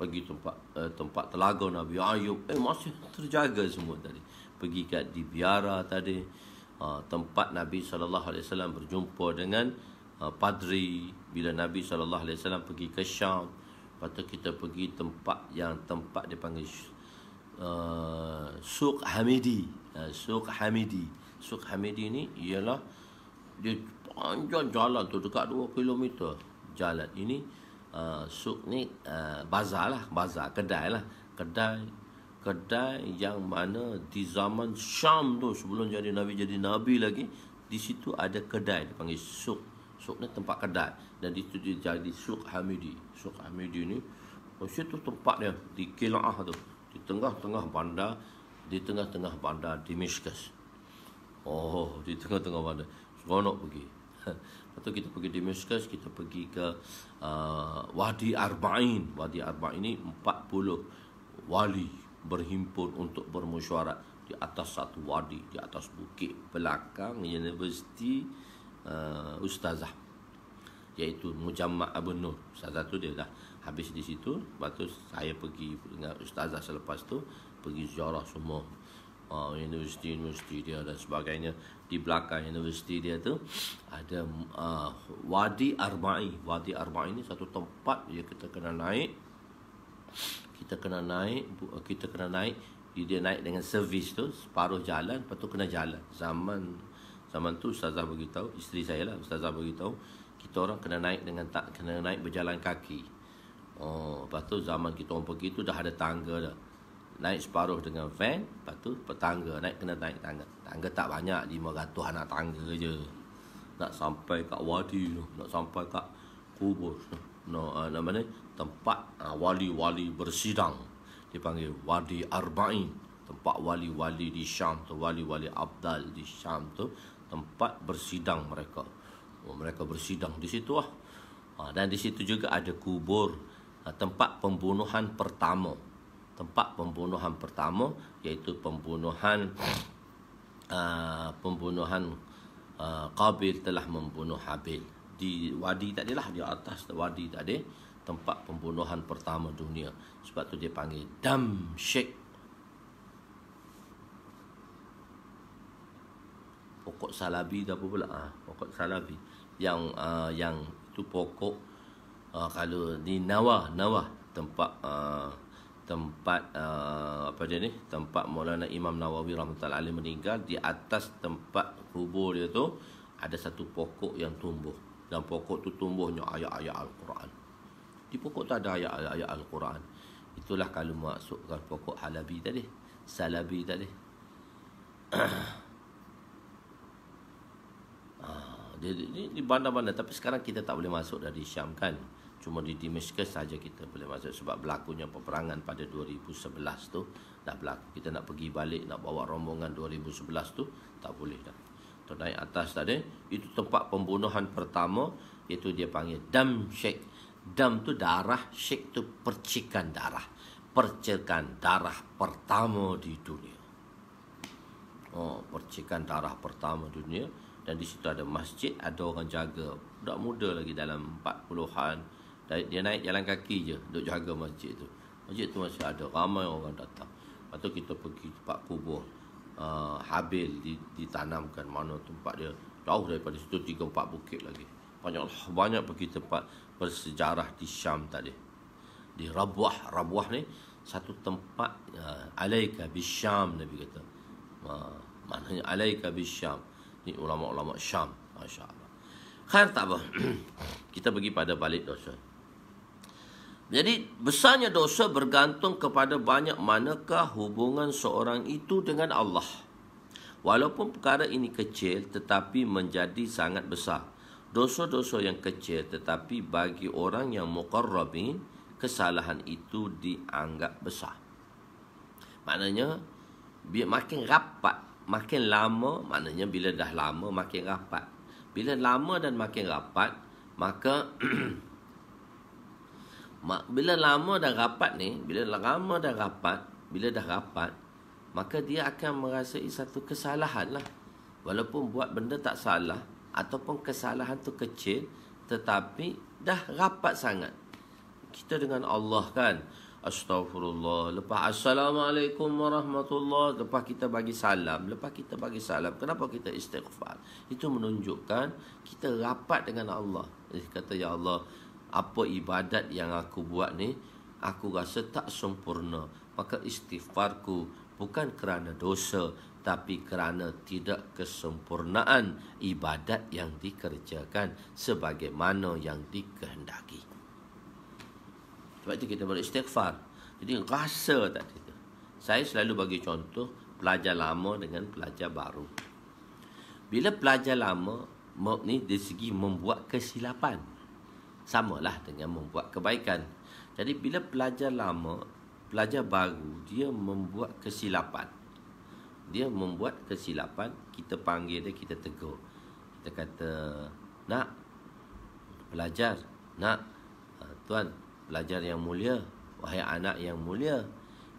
Pergi tempat uh, tempat telaga Nabi Ayub Eh masih terjaga semua tadi Pergi kat di biara tadi uh, Tempat Nabi Sallallahu Alaihi Wasallam Berjumpa dengan uh, Padri Bila Nabi Sallallahu Alaihi Wasallam Pergi ke Syam Lepas kita pergi tempat yang tempat dipanggil uh, eh, Suq Hamidi uh, Suq Hamidi Suk Hamidi ni ialah dia panjang jalan tu dekat 2 km jalan ini uh, Suk ni uh, bazar lah bazar kedai lah kedai kedai yang mana di zaman Syam tu sebelum jadi Nabi jadi Nabi lagi di situ ada kedai dipanggil Suk Suk ni tempat kedai dan di situ dia jadi Suk Hamidi Suk Hamidi ni di situ tempatnya di Kilah tu di tengah-tengah bandar di tengah-tengah bandar di Mishkas. Oh, di tengah-tengah mana? Seronok pergi. Atau *laughs* kita pergi di Damascus, kita pergi ke uh, Wadi Arba'in. Wadi Arba'in ini 40 wali berhimpun untuk bermusyarat di atas satu wadi, di atas bukit belakang universiti uh, Ustazah. Iaitu Mujamak Abu Nur. Ustazah tu dia dah habis di situ. Lepas tu saya pergi dengan Ustazah selepas tu pergi ziarah semua uh, ah, universiti-universiti dia dan sebagainya di belakang universiti dia tu ada uh, Wadi Arba'i. Wadi Arba'i ni satu tempat dia kita kena naik. Kita kena naik, ah, kita kena naik. Dia naik dengan servis tu separuh jalan, lepas tu kena jalan. Zaman zaman tu ustazah bagi tahu, isteri saya lah ustazah bagi tahu, kita orang kena naik dengan tak kena naik berjalan kaki. Oh, lepas tu zaman kita orang pergi tu dah ada tangga dah naik separuh dengan van lepas tu petangga naik kena naik tangga tangga tak banyak 500 anak tangga je nak sampai kat wadi tu nak sampai kat kubur tu no uh, eh, nama ni tempat ah, wali-wali uh, bersidang dipanggil wadi arba'in tempat wali-wali di Syam tu wali-wali abdal di Syam tu tempat bersidang mereka oh, mereka bersidang di situ lah. ah uh, dan di situ juga ada kubur ah, tempat pembunuhan pertama tempat pembunuhan pertama yaitu pembunuhan uh, pembunuhan uh, Qabil telah membunuh Habil di wadi tadi lah di atas wadi tadi tempat pembunuhan pertama dunia sebab tu dia panggil dam Damsyik pokok salabi dah apa pula ah ha, pokok salabi yang uh, yang itu pokok uh, kalau di Nawah Nawah tempat uh, tempat uh, apa dia ni tempat Maulana Imam Nawawi rahmatullahi alaihi meninggal di atas tempat kubur dia tu ada satu pokok yang tumbuh dan pokok tu tumbuhnya ayat-ayat al-Quran. Di pokok tu ada ayat-ayat al-Quran. Itulah kalau masukkan pokok Halabi tadi, Salabi tadi. *clears throat* ah, dia, dia, di bandar-bandar tapi sekarang kita tak boleh masuk dari Syam kan cuma di Dimaskus saja kita boleh masuk sebab berlakunya peperangan pada 2011 tu dah berlaku kita nak pergi balik nak bawa rombongan 2011 tu tak boleh dah tu naik atas tadi itu tempat pembunuhan pertama itu dia panggil dam syek dam tu darah syek tu percikan darah percikan darah pertama di dunia oh percikan darah pertama dunia dan di situ ada masjid ada orang jaga budak muda lagi dalam 40-an dia naik jalan kaki je Duduk jaga masjid tu Masjid tu masih ada Ramai orang datang Lepas tu kita pergi tempat kubur uh, Habil ditanamkan Mana tempat dia Jauh daripada situ tiga empat bukit lagi Banyak banyak pergi tempat Bersejarah di Syam tadi Di Rabuah Rabuah ni Satu tempat uh, Alaika Syam Nabi kata uh, Maknanya Alaika Syam Ni ulama-ulama Syam Masya Allah Khair tak apa *clears throat* Kita pergi pada balik dosa jadi besarnya dosa bergantung kepada banyak manakah hubungan seorang itu dengan Allah. Walaupun perkara ini kecil tetapi menjadi sangat besar. Dosa-dosa yang kecil tetapi bagi orang yang muqarrabin kesalahan itu dianggap besar. Maknanya makin rapat, makin lama, maknanya bila dah lama makin rapat. Bila lama dan makin rapat, maka *clears throat* mak, bila lama dah rapat ni, bila lama dah rapat, bila dah rapat, maka dia akan merasai satu kesalahan lah. Walaupun buat benda tak salah, ataupun kesalahan tu kecil, tetapi dah rapat sangat. Kita dengan Allah kan, Astaghfirullah. Lepas Assalamualaikum Warahmatullahi Lepas kita bagi salam. Lepas kita bagi salam. Kenapa kita istighfar? Itu menunjukkan kita rapat dengan Allah. Dia eh, kata, Ya Allah apa ibadat yang aku buat ni aku rasa tak sempurna maka istighfarku bukan kerana dosa tapi kerana tidak kesempurnaan ibadat yang dikerjakan sebagaimana yang dikehendaki sebab itu kita beristighfar jadi rasa tak itu saya selalu bagi contoh pelajar lama dengan pelajar baru bila pelajar lama ni dari segi membuat kesilapan sama lah dengan membuat kebaikan. Jadi bila pelajar lama, pelajar baru, dia membuat kesilapan. Dia membuat kesilapan, kita panggil dia, kita tegur. Kita kata, nak pelajar, nak ah, tuan pelajar yang mulia, wahai anak yang mulia.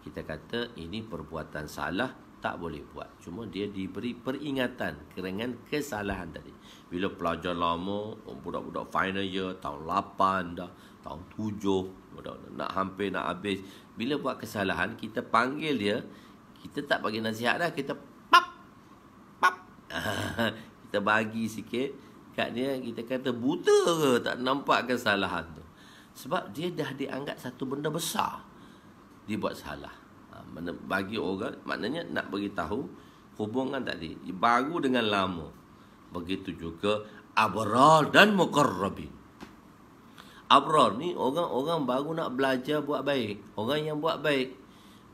Kita kata ini perbuatan salah, tak boleh buat. Cuma dia diberi peringatan kerengan kesalahan tadi bila pelajar lama, budak-budak final year, tahun 8 dah, tahun 7, budak nak hampir nak habis. Bila buat kesalahan, kita panggil dia, kita tak bagi nasihat dah, kita pap, pap. *laughs* kita bagi sikit, kat dia kita kata buta ke, tak nampak kesalahan tu. Sebab dia dah dianggap satu benda besar, dia buat salah. Ha, bagi orang, maknanya nak bagi tahu hubungan tadi, baru dengan lama. Begitu juga Abrar dan Mukarrabin. Abrar ni orang-orang baru nak belajar buat baik. Orang yang buat baik.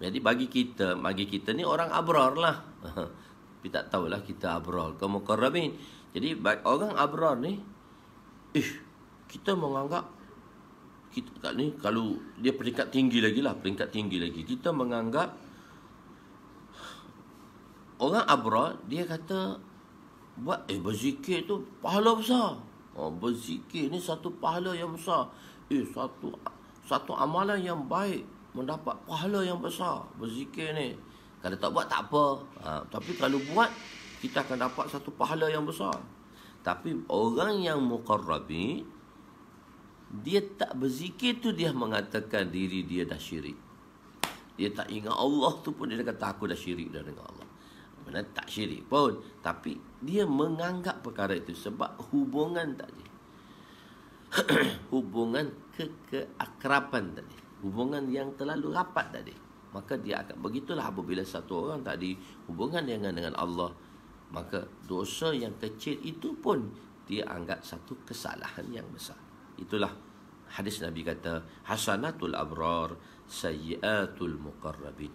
Jadi bagi kita, bagi kita ni orang Abrar lah. *laughs* Tapi tak tahulah kita Abrar ke Mukarrabin. Jadi orang Abrar ni, eh, kita menganggap kita kat ni kalau dia peringkat tinggi lagi lah peringkat tinggi lagi kita menganggap orang abroad dia kata Buat eh berzikir tu pahala besar. Oh, berzikir ni satu pahala yang besar. Eh satu satu amalan yang baik mendapat pahala yang besar berzikir ni. Kalau tak buat tak apa. Ha, tapi kalau buat kita akan dapat satu pahala yang besar. Tapi orang yang muqarrabi dia tak berzikir tu dia mengatakan diri dia dah syirik. Dia tak ingat Allah tu pun dia kata aku dah syirik dah dengan Allah sebenarnya tak syirik pun tapi dia menganggap perkara itu sebab hubungan tadi *clears throat* hubungan kekeakraban tadi hubungan yang terlalu rapat tadi maka dia akan begitulah apabila satu orang tadi hubungan dengan dengan Allah maka dosa yang kecil itu pun dia anggap satu kesalahan yang besar itulah hadis nabi kata hasanatul abrar sayyiatul muqarrabin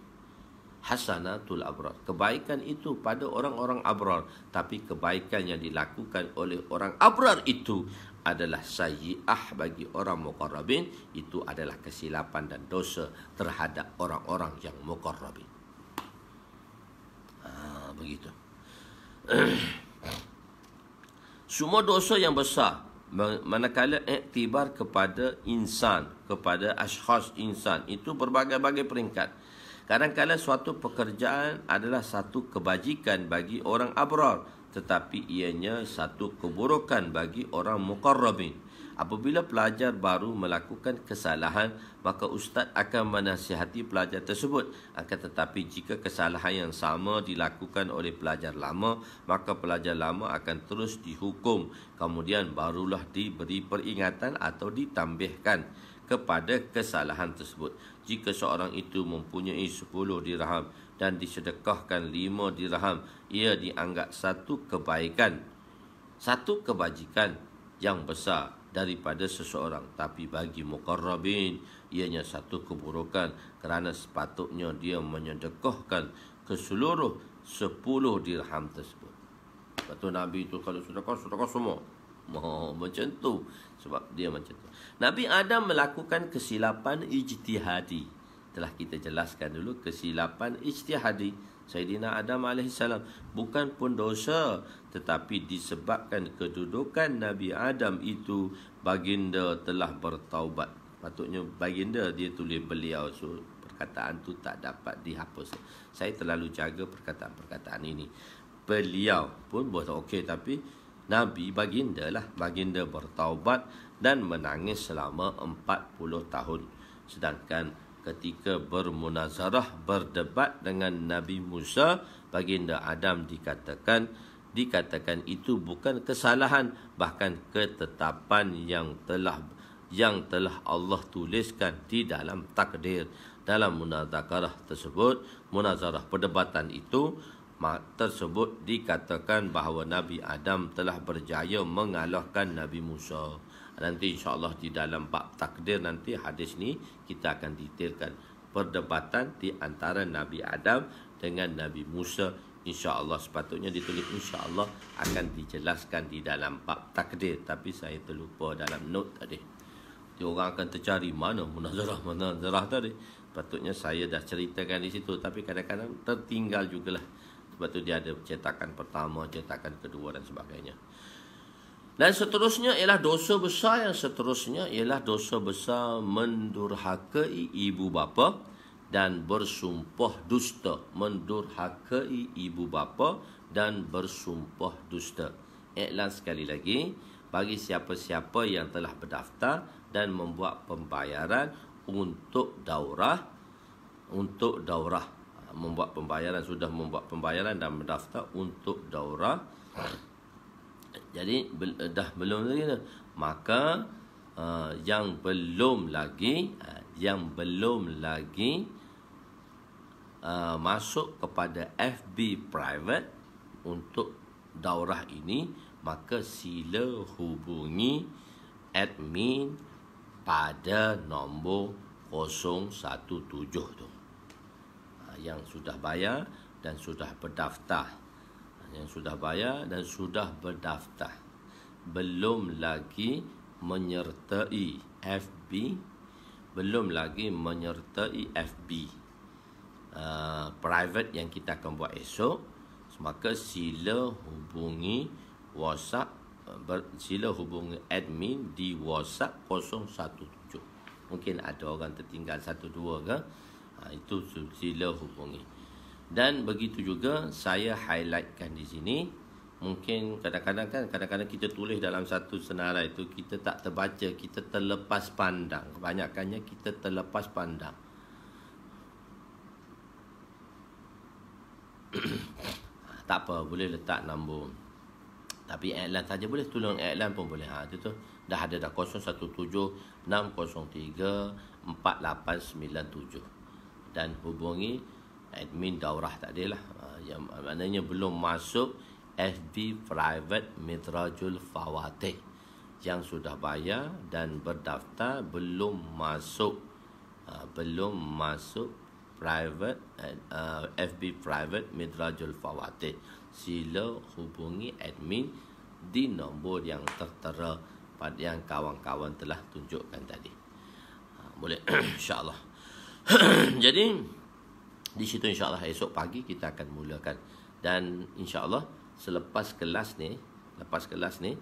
hasanatul abrar. Kebaikan itu pada orang-orang abrar. Tapi kebaikan yang dilakukan oleh orang abrar itu adalah sayyiah bagi orang muqarrabin. Itu adalah kesilapan dan dosa terhadap orang-orang yang muqarrabin. Ha, begitu. *clears throat* Semua dosa yang besar manakala iktibar kepada insan, kepada ashas insan itu berbagai-bagai peringkat. Kadang-kadang suatu pekerjaan adalah satu kebajikan bagi orang abrar tetapi ianya satu keburukan bagi orang mukarrabin. Apabila pelajar baru melakukan kesalahan, maka ustaz akan menasihati pelajar tersebut. Akan tetapi jika kesalahan yang sama dilakukan oleh pelajar lama, maka pelajar lama akan terus dihukum. Kemudian barulah diberi peringatan atau ditambihkan kepada kesalahan tersebut jika seorang itu mempunyai 10 dirham dan disedekahkan 5 dirham ia dianggap satu kebaikan satu kebajikan yang besar daripada seseorang tapi bagi muqarrabin ianya satu keburukan kerana sepatutnya dia menyedekahkan ke seluruh 10 dirham tersebut Lepas tu Nabi itu kalau sudah kau, sudah kau semua macam tu sebab dia macam tu Nabi Adam melakukan kesilapan ijtihadi telah kita jelaskan dulu kesilapan ijtihadi Sayyidina Adam AS bukan pun dosa tetapi disebabkan kedudukan Nabi Adam itu baginda telah bertaubat patutnya baginda dia tulis beliau so perkataan tu tak dapat dihapus saya terlalu jaga perkataan-perkataan ini beliau pun buat okey tapi Nabi baginda lah. Baginda bertaubat dan menangis selama 40 tahun. Sedangkan ketika bermunazarah berdebat dengan Nabi Musa, baginda Adam dikatakan dikatakan itu bukan kesalahan bahkan ketetapan yang telah yang telah Allah tuliskan di dalam takdir dalam munazarah tersebut munazarah perdebatan itu tersebut dikatakan bahawa Nabi Adam telah berjaya mengalahkan Nabi Musa. Nanti insyaAllah di dalam bab takdir nanti hadis ni kita akan detailkan perdebatan di antara Nabi Adam dengan Nabi Musa. InsyaAllah sepatutnya ditulis insyaAllah akan dijelaskan di dalam bab takdir. Tapi saya terlupa dalam note tadi. Dia orang akan tercari mana munazarah, munazarah tadi. Sepatutnya saya dah ceritakan di situ. Tapi kadang-kadang tertinggal jugalah. Lepas tu dia ada cetakan pertama, cetakan kedua dan sebagainya. Dan seterusnya ialah dosa besar yang seterusnya ialah dosa besar mendurhakai ibu bapa dan bersumpah dusta. Mendurhakai ibu bapa dan bersumpah dusta. Iklan sekali lagi bagi siapa-siapa yang telah berdaftar dan membuat pembayaran untuk daurah untuk daurah membuat pembayaran sudah membuat pembayaran dan mendaftar untuk daura jadi eh, dah belum lagi maka uh, yang belum lagi uh, yang belum lagi uh, masuk kepada FB private untuk daurah ini maka sila hubungi admin pada nombor 017 tu yang sudah bayar dan sudah berdaftar yang sudah bayar dan sudah berdaftar belum lagi menyertai FB belum lagi menyertai FB uh, ah, private yang kita akan buat esok maka sila hubungi WhatsApp ber, sila hubungi admin di WhatsApp 017 mungkin ada orang tertinggal 12 ke ha, Itu sila hubungi Dan begitu juga saya highlightkan di sini Mungkin kadang-kadang kan Kadang-kadang kita tulis dalam satu senarai itu Kita tak terbaca Kita terlepas pandang Kebanyakannya kita terlepas pandang *coughs* Tak apa boleh letak nombor tapi iklan saja boleh tolong iklan pun boleh ha tu tu dah ada dah 017 603 4897 dan hubungi admin daurah tadi lah uh, yang maknanya belum masuk FB private Mitrajul Fawateh yang sudah bayar dan berdaftar belum masuk uh, belum masuk private uh, FB private Mitrajul Fawateh sila hubungi admin di nombor yang tertera pada yang kawan-kawan telah tunjukkan tadi boleh *clears throat* insyaallah *coughs* Jadi di situ insyaallah esok pagi kita akan mulakan dan insyaallah selepas kelas ni, lepas kelas ni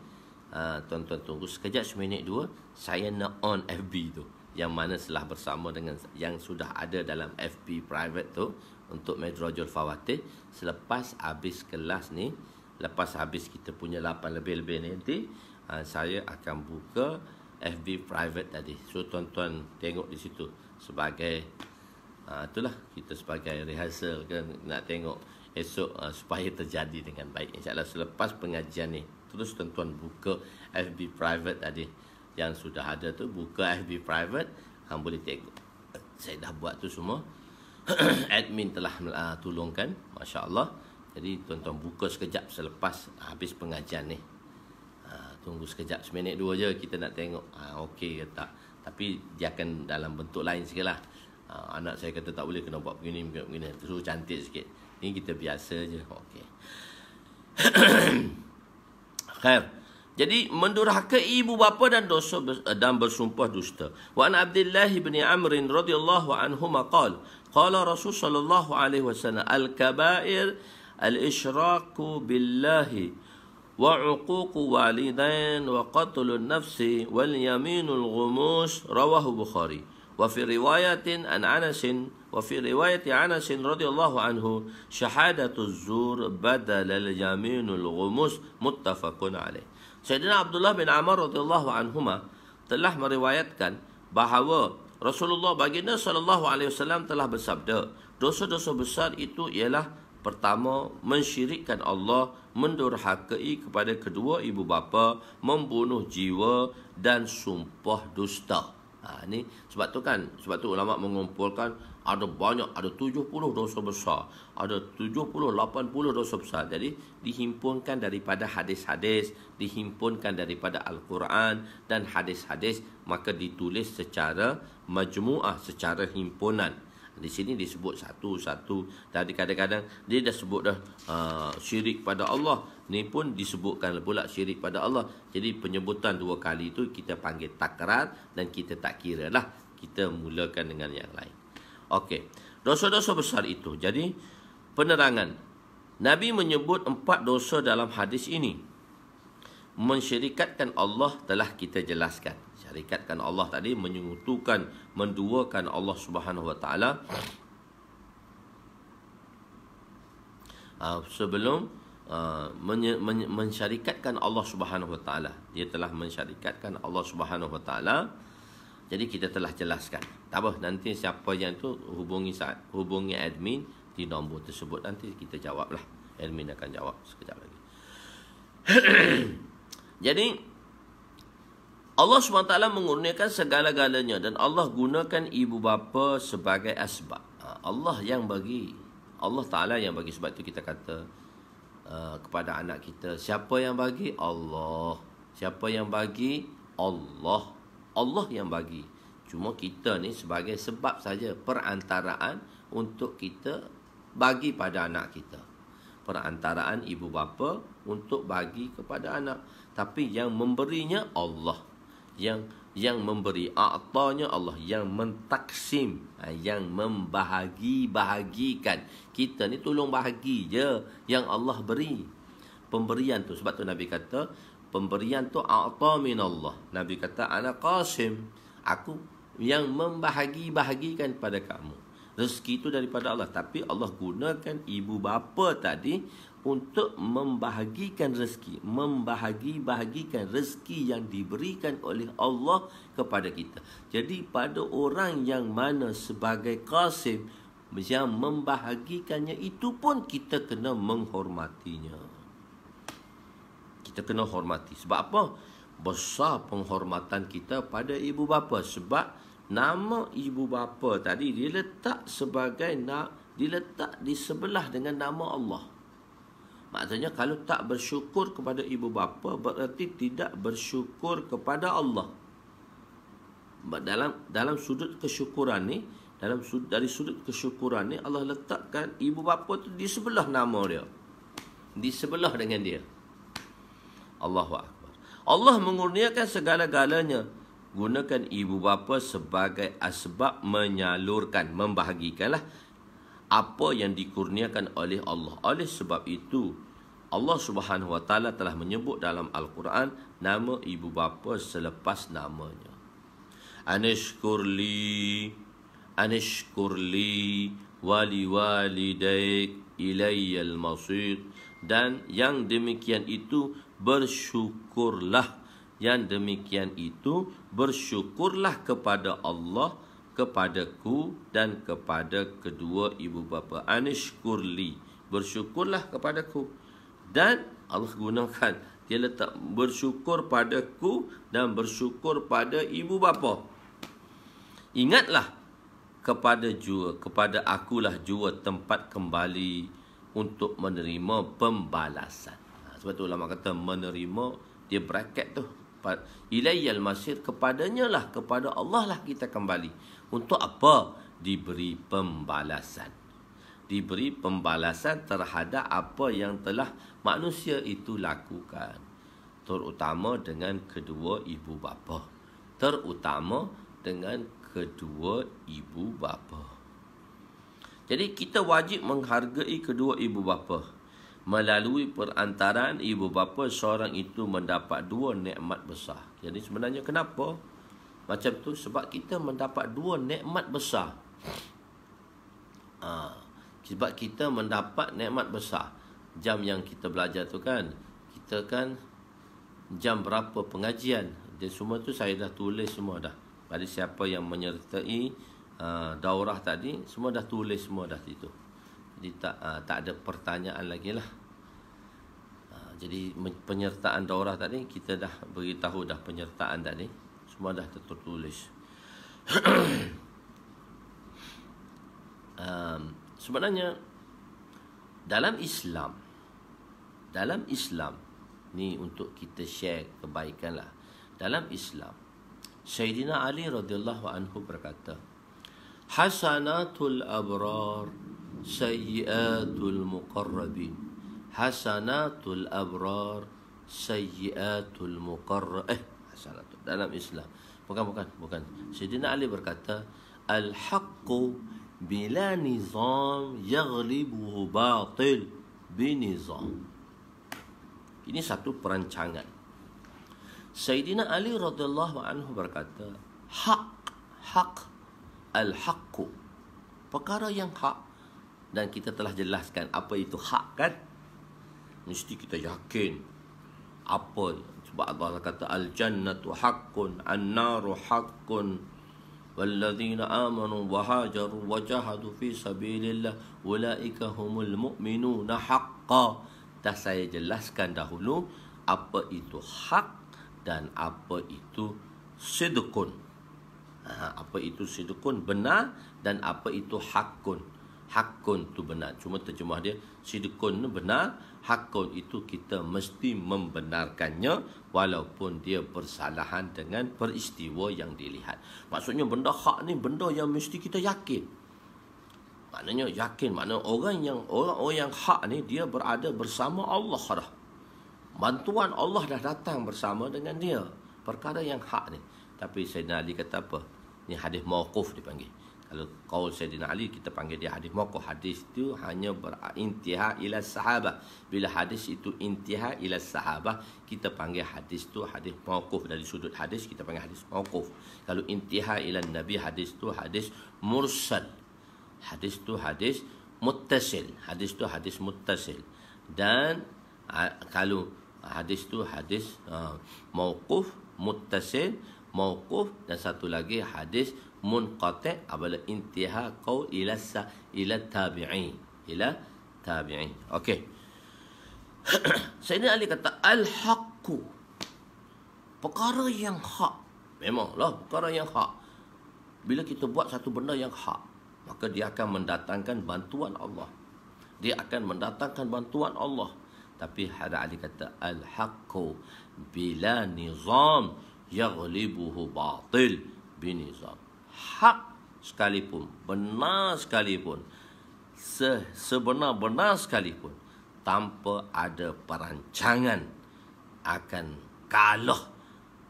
ah, tuan-tuan uh, tunggu sekejap seminit dua saya nak on FB tu yang mana setelah bersama dengan yang sudah ada dalam FB private tu untuk Medrojul Fawatih selepas habis kelas ni lepas habis kita punya lapan lebih-lebih nanti uh, saya akan buka FB private tadi so tuan-tuan tengok di situ sebagai uh, itulah kita sebagai rehearsal kan nak tengok esok uh, supaya terjadi dengan baik insyaallah selepas pengajian ni terus tuan-tuan buka FB private tadi yang sudah ada tu buka FB private hang boleh tengok saya dah buat tu semua *clears throat* admin telah uh, tolongkan masya-Allah jadi tuan-tuan buka sekejap selepas habis pengajian ni tunggu sekejap seminit dua je kita nak tengok uh, okey ke tak tapi dia akan dalam bentuk lain sikit lah ha, anak saya kata tak boleh kena buat begini begini, begini. terus cantik sikit Ini kita biasa je okey *coughs* khair jadi mendurhaka ibu bapa dan dosa eh, dan bersumpah dusta. Wa an Abdullah bin Amr radhiyallahu anhu maqal. Qala Rasul sallallahu alaihi wasallam al kabair al ishraku billahi وعقوق والدين وقتل النفس واليمين الغموس رواه البخاري وفي رواية عن أنس وفي رواية أنس رضي الله عنه شهادة الزور بدل اليمين الغموس متفق عليه سيدنا عبد الله بن عمر رضي الله عنهما telah meriwayatkan bahawa Rasulullah baginda sallallahu alaihi wasallam telah bersabda dosa-dosa besar itu ialah Pertama, mensyirikkan Allah, mendurhakai kepada kedua ibu bapa, membunuh jiwa dan sumpah dusta. Ha, ini sebab tu kan, sebab tu ulama mengumpulkan ada banyak, ada 70 dosa besar. Ada 70, 80 dosa besar. Jadi, dihimpunkan daripada hadis-hadis, dihimpunkan daripada Al-Quran dan hadis-hadis. Maka ditulis secara majmuah, secara himpunan. Di sini disebut satu-satu. Tadi kadang-kadang dia dah sebut dah uh, syirik pada Allah. Ni pun disebutkan pula syirik pada Allah. Jadi penyebutan dua kali itu kita panggil takrar dan kita tak kira lah. Kita mulakan dengan yang lain. Okey. Dosa-dosa besar itu. Jadi penerangan. Nabi menyebut empat dosa dalam hadis ini. Mensyirikatkan Allah telah kita jelaskan mensyarikatkan Allah tadi menyutukan menduakan Allah Subhanahu Wa Taala ah, sebelum ah, mensyarikatkan Allah Subhanahu Wa Taala dia telah mensyarikatkan Allah Subhanahu Wa Taala jadi kita telah jelaskan tak apa nanti siapa yang tu hubungi saat hubungi admin di nombor tersebut nanti kita jawablah admin akan jawab sekejap lagi *clears throat* jadi Allah SWT mengurniakan segala-galanya dan Allah gunakan ibu bapa sebagai asbab. Ha, Allah yang bagi. Allah Ta'ala yang bagi. Sebab itu kita kata uh, kepada anak kita, siapa yang bagi? Allah. Siapa yang bagi? Allah. Allah yang bagi. Cuma kita ni sebagai sebab saja perantaraan untuk kita bagi pada anak kita. Perantaraan ibu bapa untuk bagi kepada anak. Tapi yang memberinya Allah. Allah yang yang memberi atanya Allah yang mentaksim ha, yang membahagi-bahagikan kita ni tolong bahagi je yang Allah beri pemberian tu sebab tu Nabi kata pemberian tu ata min Allah Nabi kata ana qasim aku yang membahagi-bahagikan pada kamu rezeki itu daripada Allah tapi Allah gunakan ibu bapa tadi untuk membahagikan rezeki, membahagi-bahagikan rezeki yang diberikan oleh Allah kepada kita. Jadi pada orang yang mana sebagai qasim yang membahagikannya itu pun kita kena menghormatinya. Kita kena hormati. Sebab apa? Besar penghormatan kita pada ibu bapa sebab nama ibu bapa tadi diletak sebagai nak diletak di sebelah dengan nama Allah. Maksudnya kalau tak bersyukur kepada ibu bapa berarti tidak bersyukur kepada Allah. Dalam dalam sudut kesyukuran ni, dalam sudut, dari sudut kesyukuran ni Allah letakkan ibu bapa tu di sebelah nama dia. Di sebelah dengan dia. Allah akbar. Allah mengurniakan segala-galanya. Gunakan ibu bapa sebagai asbab menyalurkan, membahagikanlah apa yang dikurniakan oleh Allah. Oleh sebab itu, Allah Subhanahu Wa Taala telah menyebut dalam Al-Quran nama ibu bapa selepas namanya. Anishkurli, Anishkurli, wali walidayk ilayyal masyid. Dan yang demikian itu bersyukurlah. Yang demikian itu bersyukurlah kepada Allah kepadaku dan kepada kedua ibu bapa. Anishkurli. Bersyukurlah kepadaku dan Allah gunakan dia letak bersyukur padaku dan bersyukur pada ibu bapa ingatlah kepada jua kepada akulah jua tempat kembali untuk menerima pembalasan ha, sebab tu ulama kata menerima dia bracket tu ilayyal masir kepadanya lah kepada Allah lah kita kembali untuk apa diberi pembalasan diberi pembalasan terhadap apa yang telah manusia itu lakukan terutama dengan kedua ibu bapa terutama dengan kedua ibu bapa jadi kita wajib menghargai kedua ibu bapa melalui perantaran ibu bapa seorang itu mendapat dua nikmat besar jadi sebenarnya kenapa macam tu sebab kita mendapat dua nikmat besar ha, sebab kita mendapat nikmat besar jam yang kita belajar tu kan kita kan jam berapa pengajian dan semua tu saya dah tulis semua dah pada siapa yang menyertai uh, daurah tadi semua dah tulis semua dah itu jadi tak uh, tak ada pertanyaan lagi lah ah, jadi penyertaan daurah tadi kita dah beritahu dah penyertaan tadi semua dah tertulis. um, *coughs* sebenarnya dalam Islam dalam Islam ni untuk kita share kebaikanlah. dalam Islam Sayyidina Ali radhiyallahu anhu berkata Hasanatul abrar sayyiatul muqarrabin Hasanatul abrar sayyiatul muqarrab eh hasanatul dalam Islam bukan bukan bukan Sayyidina Ali berkata al haqqu bila nizam yaghlibuhu batil binizam nizam ini satu perancangan. Sayyidina Ali radhiyallahu anhu berkata, hak hak al haqqu perkara yang hak dan kita telah jelaskan apa itu hak kan mesti kita yakin apa sebab Allah kata al jannatu haqqun an naru haqqun walladzina amanu wa hajaru wa jahadu fi sabilillah ulaika humul mu'minuna haqqan dah saya jelaskan dahulu apa itu hak dan apa itu sidukun. Apa itu sidukun benar dan apa itu hakun. Hakun tu benar. Cuma terjemah dia sidukun benar, hakun itu kita mesti membenarkannya walaupun dia bersalahan dengan peristiwa yang dilihat. Maksudnya benda hak ni benda yang mesti kita yakin maknanya yakin maknanya orang yang orang orang yang hak ni dia berada bersama Allah dah bantuan Allah dah datang bersama dengan dia perkara yang hak ni tapi Sayyidina Ali kata apa ini hadis mauquf dipanggil kalau kaul Sayyidina Ali kita panggil dia hadis mauquf hadis itu hanya berintiha ila sahabat bila hadis itu intiha ila sahabat kita panggil hadis tu hadis mauquf dari sudut hadis kita panggil hadis mauquf kalau intiha ila nabi hadis tu hadis mursad hadis tu hadis muttasil hadis tu hadis muttasil dan kalau hadis tu hadis uh, mauquf muttasil mauquf dan satu lagi hadis munqati apabila intiha qaul ila sa ila tabi'in ila tabi'in okey *clears throat* Sayyidina Ali kata Al-Hakku Perkara yang hak Memanglah perkara yang hak Bila kita buat satu benda yang hak maka dia akan mendatangkan bantuan Allah. Dia akan mendatangkan bantuan Allah. Tapi Hadar Ali kata, Al-Hakku bila nizam yaglibuhu batil binizam. Hak sekalipun, benar sekalipun, se sebenar-benar sekalipun, tanpa ada perancangan akan kalah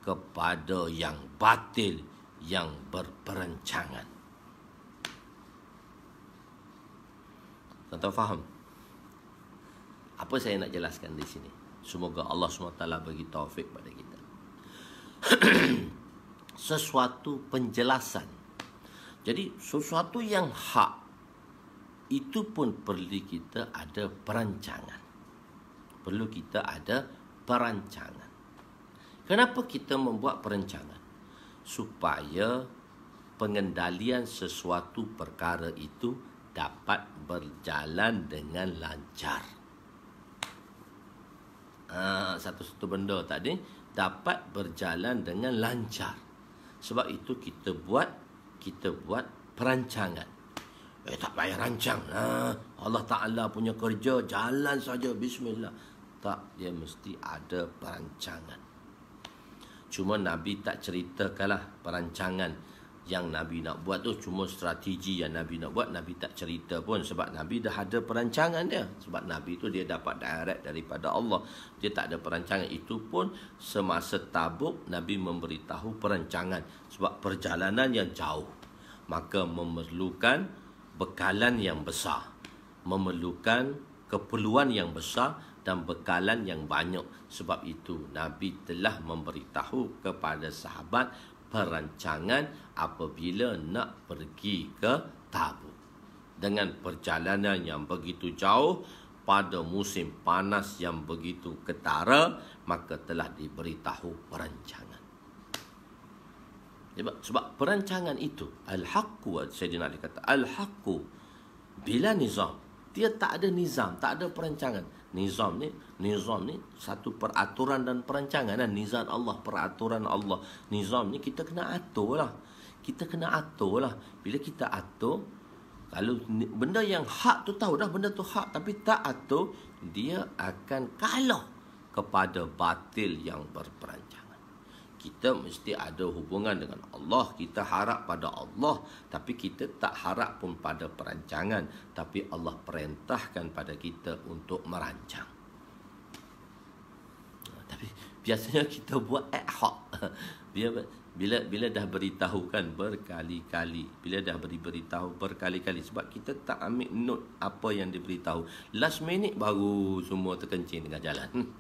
kepada yang batil yang berperancangan. Tuan-tuan faham? Apa saya nak jelaskan di sini? Semoga Allah SWT bagi taufik pada kita. *clears throat* sesuatu penjelasan. Jadi sesuatu yang hak itu pun perlu kita ada perancangan. Perlu kita ada perancangan. Kenapa kita membuat perancangan? Supaya pengendalian sesuatu perkara itu dapat berjalan dengan lancar. Ah, satu-satu benda tadi dapat berjalan dengan lancar. Sebab itu kita buat kita buat perancangan. Eh tak payah rancang. Nah, ha? Allah Taala punya kerja jalan saja bismillah. Tak dia mesti ada perancangan. Cuma Nabi tak ceritakanlah perancangan. perancangan yang Nabi nak buat tu cuma strategi yang Nabi nak buat Nabi tak cerita pun sebab Nabi dah ada perancangan dia sebab Nabi tu dia dapat direct daripada Allah dia tak ada perancangan itu pun semasa tabuk Nabi memberitahu perancangan sebab perjalanan yang jauh maka memerlukan bekalan yang besar memerlukan keperluan yang besar dan bekalan yang banyak sebab itu Nabi telah memberitahu kepada sahabat perancangan apabila nak pergi ke Tabuk. Dengan perjalanan yang begitu jauh pada musim panas yang begitu ketara, maka telah diberitahu perancangan. Sebab, sebab perancangan itu al hakku Sayyidina Ali kata al hakku bila nizam dia tak ada nizam tak ada perancangan Nizam ni, nizam ni satu peraturan dan perancangan dan eh? nizam Allah, peraturan Allah. Nizam ni kita kena atur lah. Kita kena atur lah. Bila kita atur, kalau benda yang hak tu tahu dah benda tu hak tapi tak atur, dia akan kalah kepada batil yang berperancangan kita mesti ada hubungan dengan Allah kita harap pada Allah tapi kita tak harap pun pada perancangan tapi Allah perintahkan pada kita untuk merancang ha, tapi biasanya kita buat ad hoc bila *laughs* bila bila dah beritahukan berkali-kali bila dah beri beritahu berkali-kali sebab kita tak ambil note apa yang diberitahu last minute baru semua terkencing dengan jalan *laughs*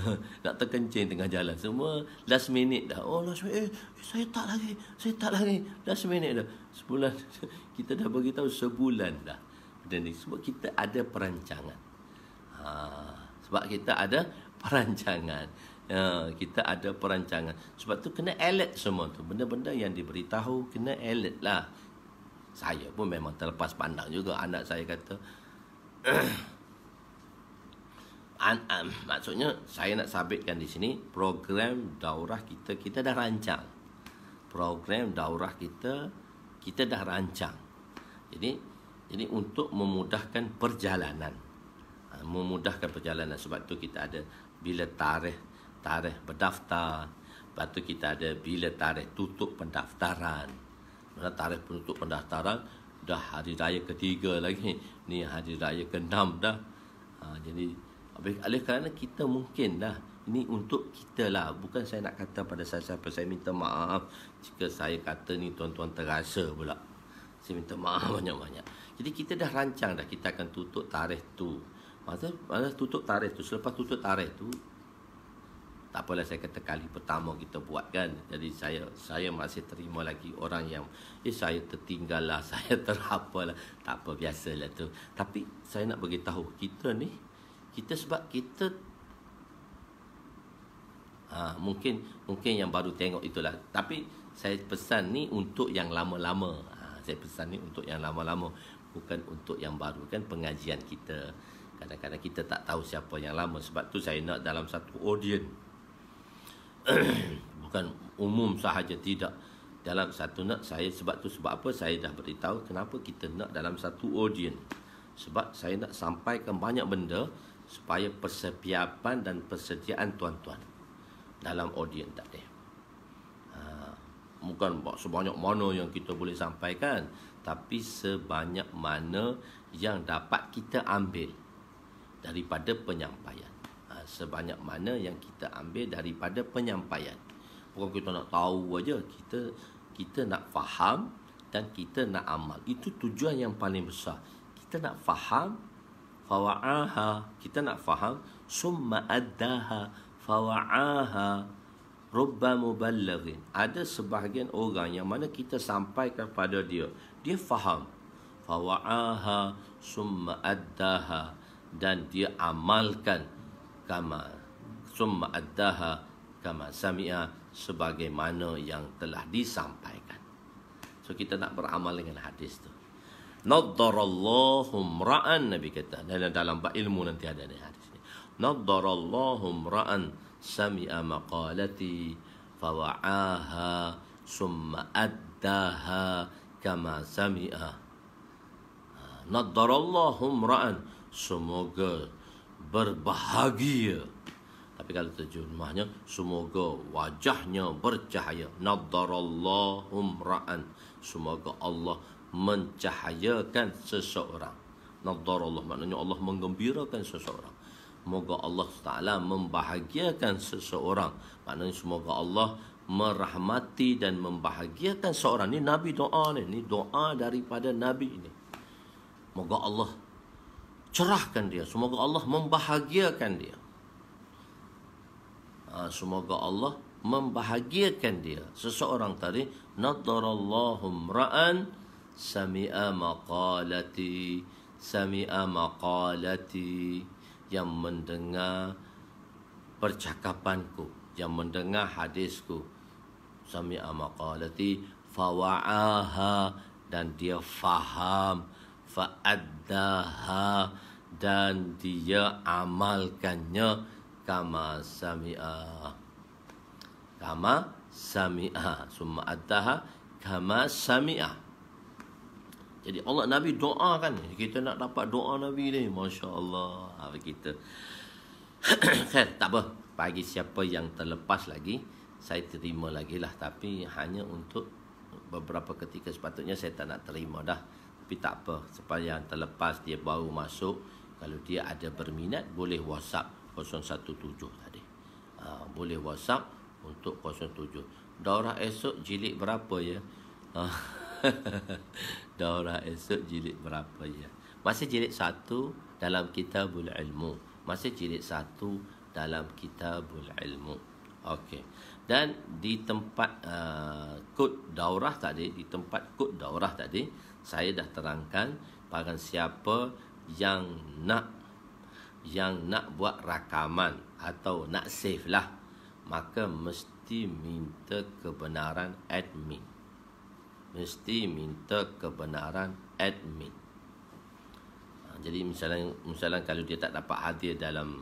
*laughs* nak terkencing tengah jalan semua last minute dah oh last minute eh, saya tak lagi saya tak lagi last minute dah sebulan *laughs* kita dah bagi tahu sebulan dah dan sebab kita ada perancangan ha, sebab kita ada *laughs* perancangan ha, kita ada perancangan sebab tu kena alert semua tu benda-benda yang diberitahu kena alert lah saya pun memang terlepas pandang juga anak saya kata *clears throat* an, an, maksudnya saya nak sabitkan di sini program daurah kita kita dah rancang. Program daurah kita kita dah rancang. Jadi jadi untuk memudahkan perjalanan. Ha, memudahkan perjalanan sebab tu kita ada bila tarikh tarikh berdaftar. Lepas tu kita ada bila tarikh tutup pendaftaran. Mana tarikh tutup pendaftaran dah hari raya ketiga lagi. Ni hari raya keenam dah. Ha, jadi oleh, oleh kerana kita mungkin lah ini untuk kita lah bukan saya nak kata pada saya siapa saya minta maaf jika saya kata ni tuan-tuan terasa pula saya minta maaf *laughs* banyak-banyak jadi kita dah rancang dah kita akan tutup tarikh tu masa, masa tutup tarikh tu selepas tutup tarikh tu tak apalah saya kata kali pertama kita buat kan jadi saya saya masih terima lagi orang yang eh saya tertinggal lah *laughs* saya terapalah tak apa biasalah tu tapi saya nak beritahu kita ni kita sebab kita ha, mungkin mungkin yang baru tengok itulah tapi saya pesan ni untuk yang lama-lama ha, saya pesan ni untuk yang lama-lama bukan untuk yang baru kan pengajian kita kadang-kadang kita tak tahu siapa yang lama sebab tu saya nak dalam satu audien *coughs* bukan umum sahaja tidak dalam satu nak saya sebab tu sebab apa saya dah beritahu kenapa kita nak dalam satu audien sebab saya nak sampaikan banyak benda supaya persiapan dan persediaan tuan-tuan dalam audien tadi. Ha, bukan sebanyak mana yang kita boleh sampaikan, tapi sebanyak mana yang dapat kita ambil daripada penyampaian. Ha, sebanyak mana yang kita ambil daripada penyampaian. Bukan kita nak tahu aja kita kita nak faham dan kita nak amal. Itu tujuan yang paling besar. Kita nak faham fawa'aha kita nak faham summa addaha fawa'aha rubba muballighin ada sebahagian orang yang mana kita sampaikan pada dia dia faham fawa'aha summa addaha dan dia amalkan kama summa addaha kama sami'a sebagaimana yang telah disampaikan so kita nak beramal dengan hadis tu Nadharallahu ra'an Nabi kata dalam dalam bab ilmu nanti ada ni hadis ni. Nadharallahu ra'an sami'a maqalati fawa'aha summa addaha kama sami'a. Ha, Nadharallahu ra'an semoga berbahagia. Tapi kalau terjemahnya semoga wajahnya bercahaya. Nadharallahu ra'an semoga Allah mencahayakan seseorang. Allah maknanya Allah menggembirakan seseorang. Semoga Allah Taala membahagiakan seseorang. Maknanya semoga Allah merahmati dan membahagiakan seseorang. Ini Nabi doa ni. Ini doa daripada Nabi ini. Semoga Allah cerahkan dia. Semoga Allah membahagiakan dia. Ha, semoga Allah membahagiakan dia. Seseorang tadi. Nadarallahum ra'an. Nadarallahum ra'an. سمئ مقالتي سمئ مقالتي yang mendengar percakapanku yang mendengar hadisku sami'a maqalati fawa'aha dan dia faham fa'addaha dan dia amalkannya kama sami'a kama sami'a summa addaha kama sami'a jadi Allah Nabi doa kan Kita nak dapat doa Nabi ni Masya Allah Apa ha, kita *coughs* Khair tak apa Bagi siapa yang terlepas lagi Saya terima lagi lah Tapi hanya untuk Beberapa ketika sepatutnya Saya tak nak terima dah Tapi tak apa Supaya yang terlepas Dia baru masuk Kalau dia ada berminat Boleh whatsapp 017 tadi ha, Boleh whatsapp Untuk 07 Daurah esok jilid berapa ya Haa *laughs* *laughs* Daurah esok jilid berapa ya? Masih jilid satu dalam kitabul ilmu. Masih jilid satu dalam kitabul ilmu. Okey. Dan di tempat uh, kod daurah tadi, di tempat kod daurah tadi, saya dah terangkan bagaimana siapa yang nak yang nak buat rakaman atau nak save lah maka mesti minta kebenaran admin mesti minta kebenaran admin. Ha, jadi misalnya misalnya kalau dia tak dapat hadir dalam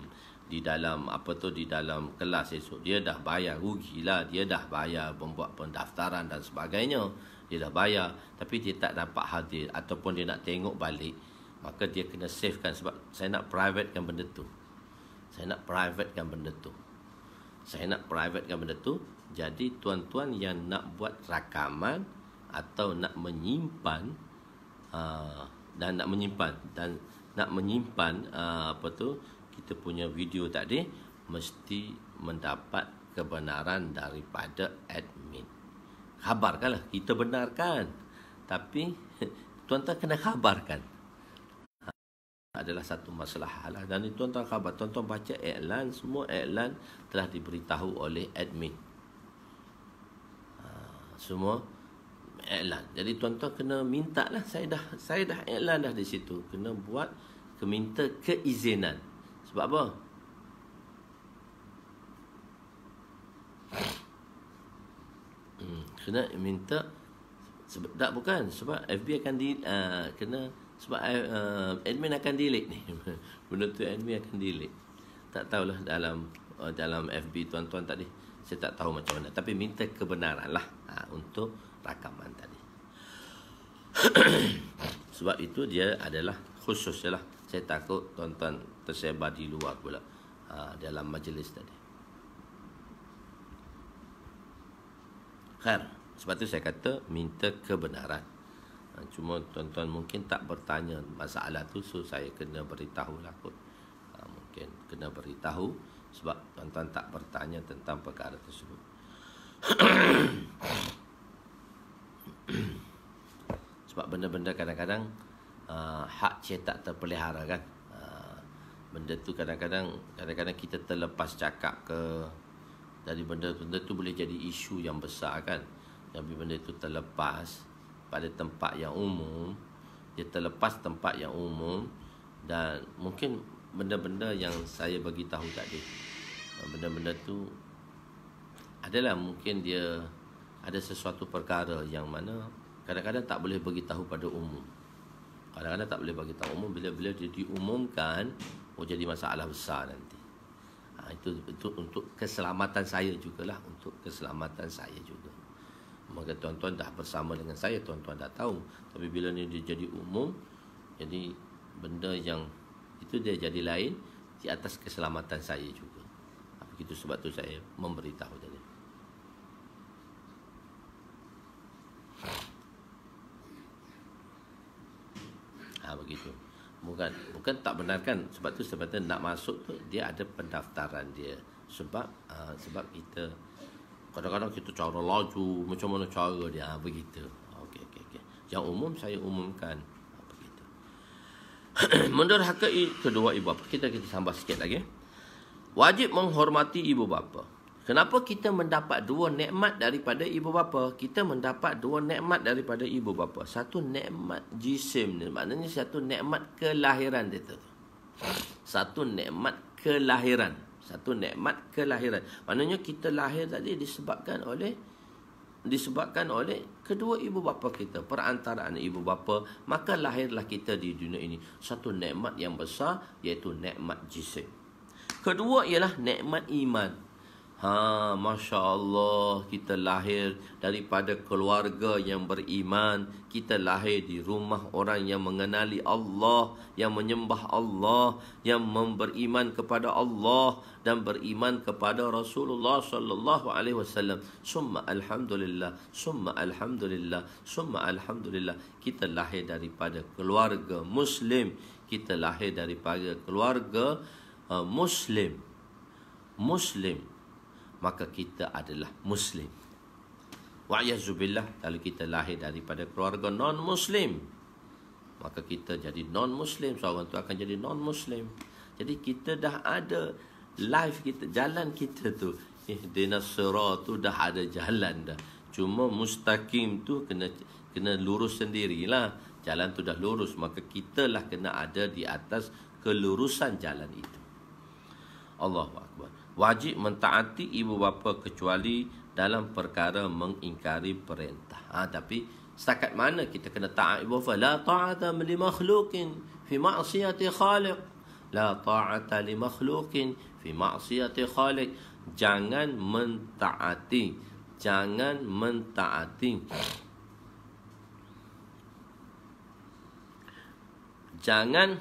di dalam apa tu di dalam kelas esok dia dah bayar rugi lah, dia dah bayar membuat pendaftaran dan sebagainya dia dah bayar tapi dia tak dapat hadir ataupun dia nak tengok balik maka dia kena savekan sebab saya nak private privatekan benda tu saya nak private privatekan benda tu saya nak private privatekan benda tu jadi tuan-tuan yang nak buat rakaman atau nak menyimpan uh, dan nak menyimpan dan nak menyimpan uh, apa tu kita punya video tadi mesti mendapat kebenaran daripada admin. Khabarkanlah kita benarkan. Tapi *laughs* tuan tak kena khabarkan. Ha, adalah satu masalah halah dan tuan tak khabar tuan-tuan baca iklan semua iklan telah diberitahu oleh admin. semua iklan. Jadi tuan-tuan kena minta lah. Saya dah, saya dah iklan dah di situ. Kena buat, keminta keizinan. Sebab apa? Hmm, kena minta sebab tak bukan sebab FB akan di uh, kena sebab uh, admin akan delete ni *laughs* benda tu admin akan delete tak tahulah dalam ah, dalam FB tuan-tuan tadi saya tak tahu macam mana tapi minta kebenaran lah uh, untuk rakaman tadi *coughs* sebab itu dia adalah khususnya lah saya takut tonton tersebar di luar pula ha, dalam majlis tadi Khair. Sebab itu saya kata minta kebenaran ha, Cuma tuan-tuan mungkin tak bertanya masalah tu So saya kena beritahu lah kot ha, Mungkin kena beritahu Sebab tuan-tuan tak bertanya tentang perkara tersebut *coughs* *clears throat* sebab benda-benda kadang-kadang uh, hak cetak terpelihara kan uh, benda tu kadang-kadang kadang-kadang kita terlepas cakap ke dari benda-benda tu boleh jadi isu yang besar kan tapi benda tu terlepas pada tempat yang umum dia terlepas tempat yang umum dan mungkin benda-benda yang saya bagi tahu tadi uh, benda-benda tu adalah mungkin dia ada sesuatu perkara yang mana kadang-kadang tak boleh bagi tahu pada umum. Kadang-kadang tak boleh bagi tahu umum bila-bila dia diumumkan boleh jadi masalah besar nanti. Ha, itu, itu untuk keselamatan saya jugalah untuk keselamatan saya juga. Maka tuan-tuan dah bersama dengan saya tuan-tuan dah tahu tapi bila ni dia jadi umum jadi benda yang itu dia jadi lain di atas keselamatan saya juga. Ha, begitu sebab tu saya memberitahu dia. ha, begitu bukan bukan tak benarkan sebab tu sebab tu nak masuk tu dia ada pendaftaran dia sebab ha, sebab kita kadang-kadang kita cara laju macam mana cara dia ha, begitu okey okey okey yang umum saya umumkan ha, begitu *clears throat* mundur kedua ibu bapa kita kita tambah sikit lagi wajib menghormati ibu bapa Kenapa kita mendapat dua nikmat daripada ibu bapa? Kita mendapat dua nikmat daripada ibu bapa. Satu nikmat jisim Maknanya satu nikmat kelahiran dia tu. Satu nikmat kelahiran. Satu nikmat kelahiran. Maknanya kita lahir tadi disebabkan oleh disebabkan oleh kedua ibu bapa kita perantaraan ibu bapa maka lahirlah kita di dunia ini satu nikmat yang besar iaitu nikmat jisim kedua ialah nikmat iman Ha, Masya Allah kita lahir daripada keluarga yang beriman Kita lahir di rumah orang yang mengenali Allah Yang menyembah Allah Yang beriman kepada Allah Dan beriman kepada Rasulullah Sallallahu Alaihi Wasallam. Summa Alhamdulillah Summa Alhamdulillah Summa Alhamdulillah Kita lahir daripada keluarga Muslim Kita lahir daripada keluarga uh, Muslim Muslim maka kita adalah muslim. Wa yazubillah kalau kita lahir daripada keluarga non muslim maka kita jadi non muslim seorang tu akan jadi non muslim. Jadi kita dah ada life kita jalan kita tu eh, dinas ihdinas tu dah ada jalan dah. Cuma mustaqim tu kena kena lurus sendirilah. Jalan tu dah lurus maka kitalah kena ada di atas kelurusan jalan itu. Allahu akbar wajib mentaati ibu bapa kecuali dalam perkara mengingkari perintah. Ha, tapi setakat mana kita kena taat ibu bapa? La ta'ata li makhlukin fi ma'siyati khaliq. La ta'ata li makhlukin fi ma'siyati khaliq. Jangan mentaati. Jangan mentaati. Jangan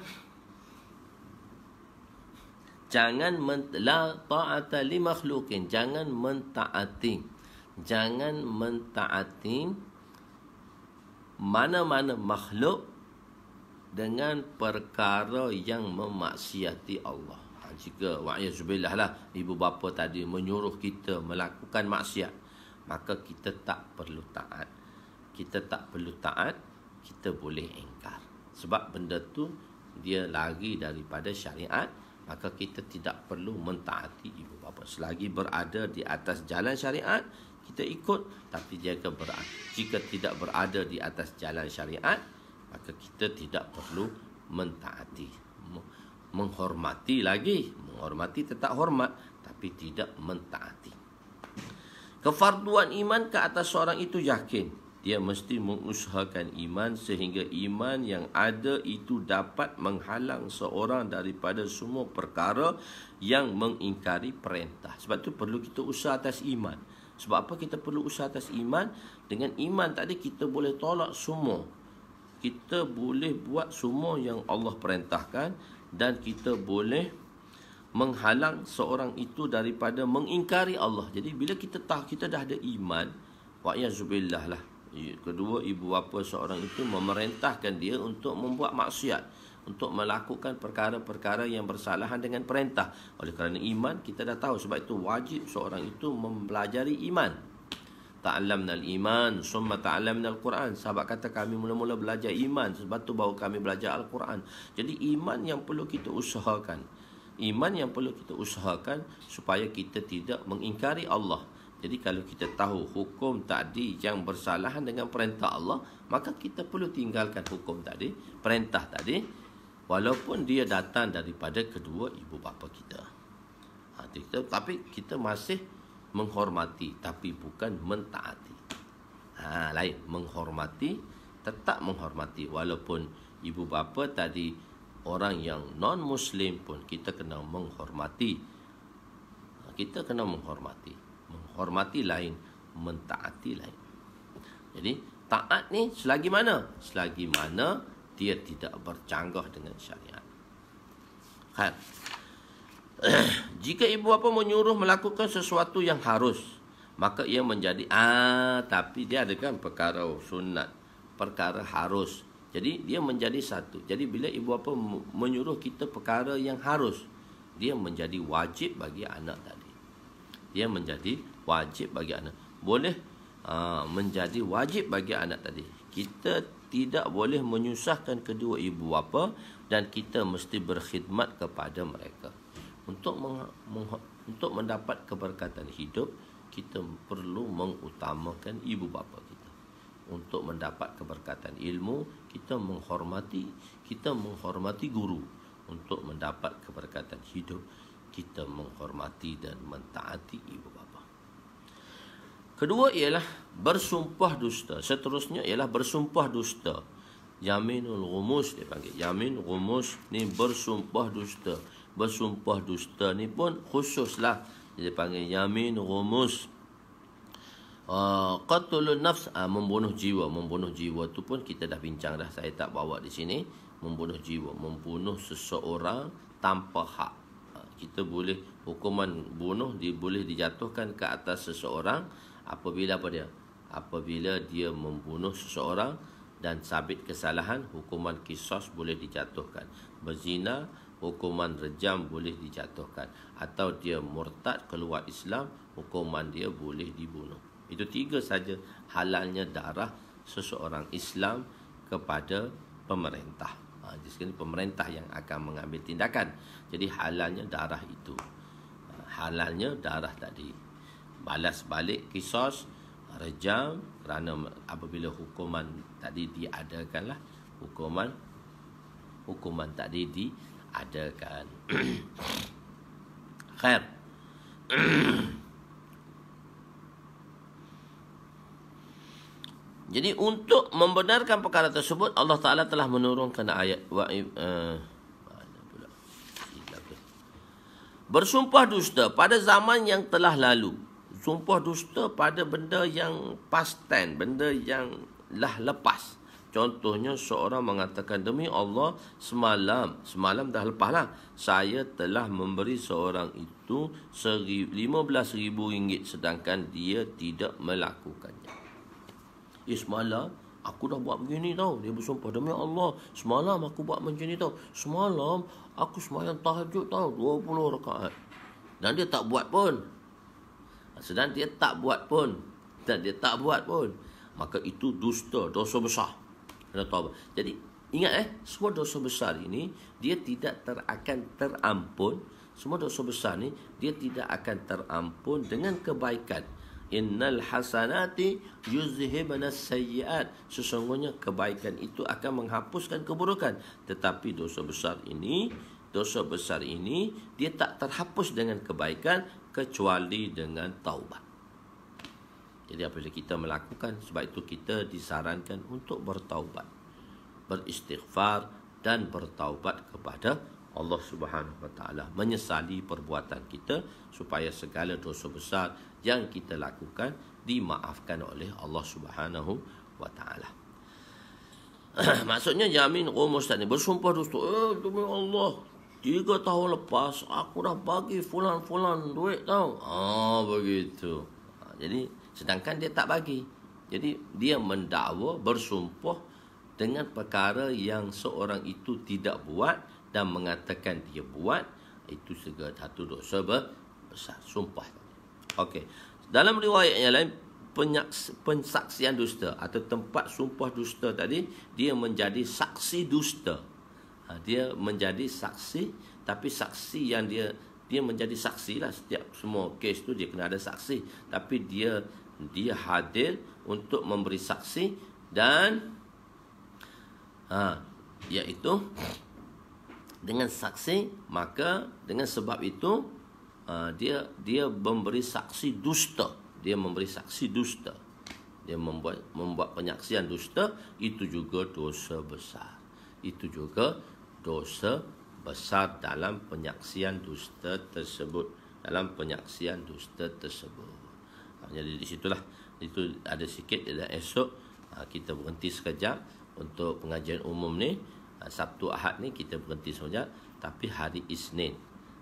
Jangan la ta'ata li makhlukin. Jangan mentaati. Jangan mentaati mana-mana makhluk dengan perkara yang memaksiati Allah. Ha, jika wa'ayyazubillah lah ibu bapa tadi menyuruh kita melakukan maksiat. Maka kita tak perlu taat. Kita tak perlu taat. Kita boleh ingkar. Sebab benda tu dia lagi daripada syariat maka kita tidak perlu mentaati ibu bapa selagi berada di atas jalan syariat kita ikut tapi jika berada, jika tidak berada di atas jalan syariat maka kita tidak perlu mentaati menghormati lagi menghormati tetap hormat tapi tidak mentaati kefarduan iman ke atas seorang itu yakin dia mesti mengusahakan iman sehingga iman yang ada itu dapat menghalang seorang daripada semua perkara yang mengingkari perintah. Sebab itu perlu kita usaha atas iman. Sebab apa kita perlu usaha atas iman? Dengan iman tadi kita boleh tolak semua. Kita boleh buat semua yang Allah perintahkan dan kita boleh menghalang seorang itu daripada mengingkari Allah. Jadi bila kita tahu kita dah ada iman, wa'ya lah. Kedua, ibu bapa seorang itu memerintahkan dia untuk membuat maksiat. Untuk melakukan perkara-perkara yang bersalahan dengan perintah. Oleh kerana iman, kita dah tahu. Sebab itu wajib seorang itu mempelajari iman. Ta'alamna al-iman, summa ta'alamna al-Quran. Sahabat kata kami mula-mula belajar iman. Sebab itu baru kami belajar al-Quran. Jadi iman yang perlu kita usahakan. Iman yang perlu kita usahakan supaya kita tidak mengingkari Allah. Jadi kalau kita tahu hukum tadi yang bersalahan dengan perintah Allah, maka kita perlu tinggalkan hukum tadi, perintah tadi, walaupun dia datang daripada kedua ibu bapa kita. Ha, kita tapi kita masih menghormati, tapi bukan mentaati. Ha, lain, menghormati, tetap menghormati, walaupun ibu bapa tadi orang yang non-Muslim pun kita kena menghormati. Ha, kita kena menghormati hormati lain, mentaati lain. Jadi, taat ni selagi mana? Selagi mana dia tidak bercanggah dengan syariat. Kan? *clears throat* Jika ibu bapa menyuruh melakukan sesuatu yang harus, maka ia menjadi ah tapi dia ada kan perkara sunat, perkara harus. Jadi dia menjadi satu. Jadi bila ibu bapa menyuruh kita perkara yang harus, dia menjadi wajib bagi anak tadi. Dia menjadi wajib bagi anak boleh aa, ha, menjadi wajib bagi anak tadi kita tidak boleh menyusahkan kedua ibu bapa dan kita mesti berkhidmat kepada mereka untuk meng, meng, untuk mendapat keberkatan hidup kita perlu mengutamakan ibu bapa kita untuk mendapat keberkatan ilmu kita menghormati kita menghormati guru untuk mendapat keberkatan hidup kita menghormati dan mentaati ibu bapa Kedua ialah bersumpah dusta. Seterusnya ialah bersumpah dusta. Yaminul rumus dia panggil. Yamin rumus ni bersumpah dusta. Bersumpah dusta ni pun khususlah dia panggil yamin rumus. Uh, ah, nafs uh, membunuh jiwa membunuh jiwa tu pun kita dah bincang dah saya tak bawa di sini membunuh jiwa membunuh seseorang tanpa hak uh, kita boleh hukuman bunuh di, boleh dijatuhkan ke atas seseorang apabila apa dia apabila dia membunuh seseorang dan sabit kesalahan hukuman kisos boleh dijatuhkan berzina hukuman rejam boleh dijatuhkan atau dia murtad keluar Islam hukuman dia boleh dibunuh itu tiga saja halalnya darah seseorang Islam kepada pemerintah ha, di sini pemerintah yang akan mengambil tindakan jadi halalnya darah itu ha, halalnya darah tadi balas balik kisos rejam kerana apabila hukuman tadi lah hukuman hukuman tadi diadakan *coughs* khair *coughs* Jadi untuk membenarkan perkara tersebut Allah Taala telah menurunkan ayat wa uh, bersumpah dusta pada zaman yang telah lalu sumpah dusta pada benda yang past tense, benda yang lah lepas. Contohnya seorang mengatakan demi Allah semalam, semalam dah lepas Saya telah memberi seorang itu rm ringgit, sedangkan dia tidak melakukannya. Eh semalam aku dah buat begini tau. Dia bersumpah demi Allah semalam aku buat macam ni tau. Semalam aku semayang tahajud tau 20 rakaat. Dan dia tak buat pun. Sedang dia tak buat pun. Dan dia tak buat pun. Maka itu dusta, dosa besar. Kena taubat. Jadi, ingat eh. Semua dosa besar ini, dia tidak ter akan terampun. Semua dosa besar ini dia tidak akan terampun dengan kebaikan. Innal hasanati yuzhibna sayyiat. Sesungguhnya kebaikan itu akan menghapuskan keburukan. Tetapi dosa besar ini, dosa besar ini dia tak terhapus dengan kebaikan kecuali dengan taubat. Jadi apabila kita melakukan sebab itu kita disarankan untuk bertaubat, beristighfar dan bertaubat kepada Allah Subhanahu Wa Taala menyesali perbuatan kita supaya segala dosa besar yang kita lakukan dimaafkan oleh Allah Subhanahu Wa Taala. *clears throat* Maksudnya jamin oh mustahil ni bersumpah dustu eh, demi Allah tiga tahun lepas aku dah bagi fulan-fulan duit tau. Ah oh, begitu. Ah, jadi sedangkan dia tak bagi. Jadi dia mendakwa bersumpah dengan perkara yang seorang itu tidak buat dan mengatakan dia buat itu segala satu dosa besar sumpah. Okey. Dalam riwayat yang lain penyaksian dusta atau tempat sumpah dusta tadi dia menjadi saksi dusta Ha, dia menjadi saksi tapi saksi yang dia dia menjadi saksi lah setiap semua kes tu dia kena ada saksi tapi dia dia hadir untuk memberi saksi dan ha, iaitu dengan saksi maka dengan sebab itu ha, dia dia memberi saksi dusta dia memberi saksi dusta dia membuat membuat penyaksian dusta itu juga dosa besar itu juga dosa besar dalam penyaksian dusta tersebut dalam penyaksian dusta tersebut ha, jadi di situlah itu ada sikit dan esok ha, kita berhenti sekejap untuk pengajian umum ni ha, Sabtu Ahad ni kita berhenti sekejap tapi hari Isnin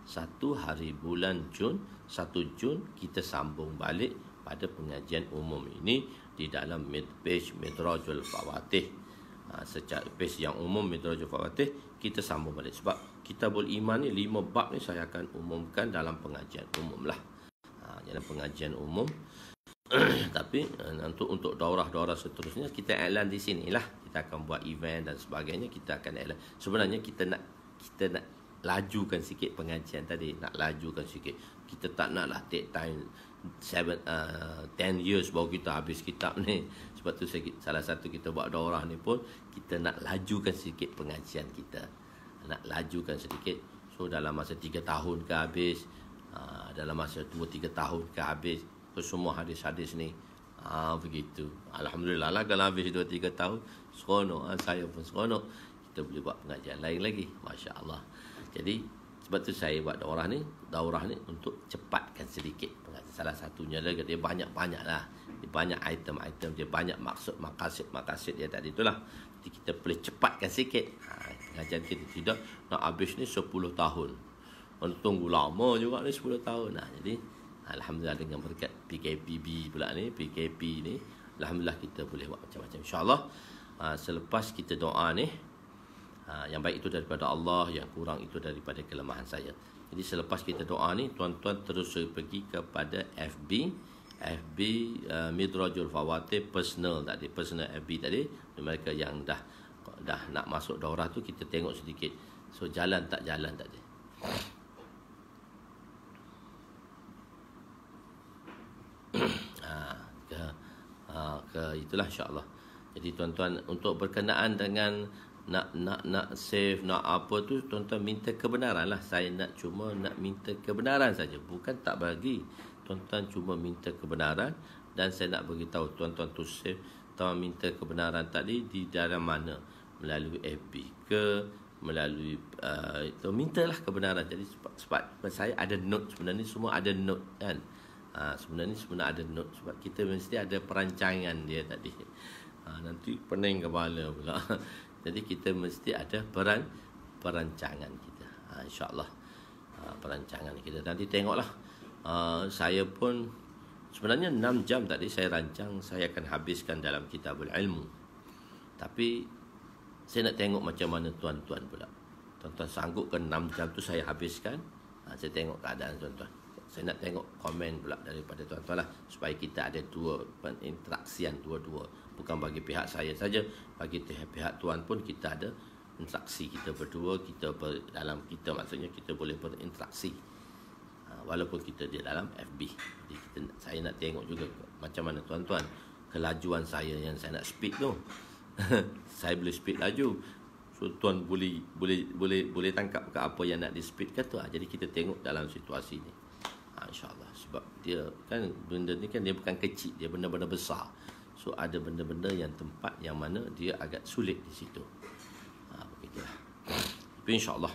satu hari bulan Jun satu Jun kita sambung balik pada pengajian umum ini di dalam midpage midrajul fawatih Ha, secara lepas yang umum metodologi Fatih kita sambung balik sebab kita boleh iman ni lima bab ni saya akan umumkan dalam pengajian umum lah ha, dalam pengajian umum *clears throat* tapi untuk ha, untuk daurah-daurah seterusnya kita iklan di sini lah kita akan buat event dan sebagainya kita akan iklan sebenarnya kita nak kita nak lajukan sikit pengajian tadi nak lajukan sikit kita tak naklah take time seven, uh, ten years baru kita habis kitab ni. Sebab tu saya, salah satu kita buat daurah ni pun, kita nak lajukan sedikit pengajian kita. Nak lajukan sedikit. So dalam masa tiga tahun ke habis, uh, dalam masa dua tiga tahun ke habis, ke semua hadis-hadis ni. Ah uh, begitu. Alhamdulillah lah kalau habis dua tiga tahun, seronok. Uh, saya pun seronok. Kita boleh buat pengajian lain lagi. Masya Allah. Jadi sebab tu saya buat daurah ni, daurah ni untuk cepatkan sedikit. Salah satunya lagi dia banyak-banyak lah. Dia banyak item-item dia, banyak maksud, makasid-makasid dia tadi tu lah. Jadi kita boleh cepatkan sikit. Ha, kita tidak nak habis ni 10 tahun. Tunggu lama juga ni 10 tahun. Nah, ha, jadi Alhamdulillah dengan berkat PKPB pula ni, PKP ni. Alhamdulillah kita boleh buat macam-macam. InsyaAllah ha, selepas kita doa ni, ha, yang baik itu daripada Allah yang kurang itu daripada kelemahan saya jadi selepas kita doa ni tuan-tuan terus pergi kepada FB FB uh, eh, Midrajul Fawatir personal tadi personal FB tadi mereka yang dah dah nak masuk daurah tu kita tengok sedikit so jalan tak jalan tadi *clears throat* ha, ke, ha, ke itulah insyaAllah jadi tuan-tuan untuk berkenaan dengan nak nak nak save nak apa tu tuan-tuan minta kebenaran lah saya nak cuma nak minta kebenaran saja bukan tak bagi tuan-tuan cuma minta kebenaran dan saya nak bagi tahu tuan-tuan tu save tuan minta kebenaran tadi di dalam mana melalui FB ke melalui uh, itu mintalah kebenaran jadi sebab, sebab saya ada note sebenarnya semua ada note kan ha, sebenarnya sebenarnya ada note sebab kita mesti ada perancangan dia tadi ha, nanti pening kepala pula *laughs* Jadi kita mesti ada peran perancangan kita. Ha, InsyaAllah ha, perancangan kita. Nanti tengoklah. Ha, saya pun sebenarnya 6 jam tadi saya rancang saya akan habiskan dalam kitabul ilmu. Tapi saya nak tengok macam mana tuan-tuan pula. Tuan-tuan sanggup ke 6 jam tu saya habiskan? Ha, saya tengok keadaan tuan-tuan. Saya nak tengok komen pula daripada tuan-tuan lah. Supaya kita ada dua interaksian dua-dua bukan bagi pihak saya saja bagi pihak tuan pun kita ada interaksi kita berdua kita ber, dalam kita maksudnya kita boleh berinteraksi ha, walaupun kita di dalam FB jadi kita, saya nak tengok juga macam mana tuan-tuan kelajuan saya yang saya nak speed tu *laughs* saya boleh speed laju so tuan boleh boleh boleh boleh tangkap ke apa yang nak di speed ke tu ha, jadi kita tengok dalam situasi ni ha, InsyaAllah Sebab dia kan Benda ni kan Dia bukan kecil Dia benda-benda besar So ada benda-benda yang tempat yang mana dia agak sulit di situ. Ha, begitulah. Tapi insyaallah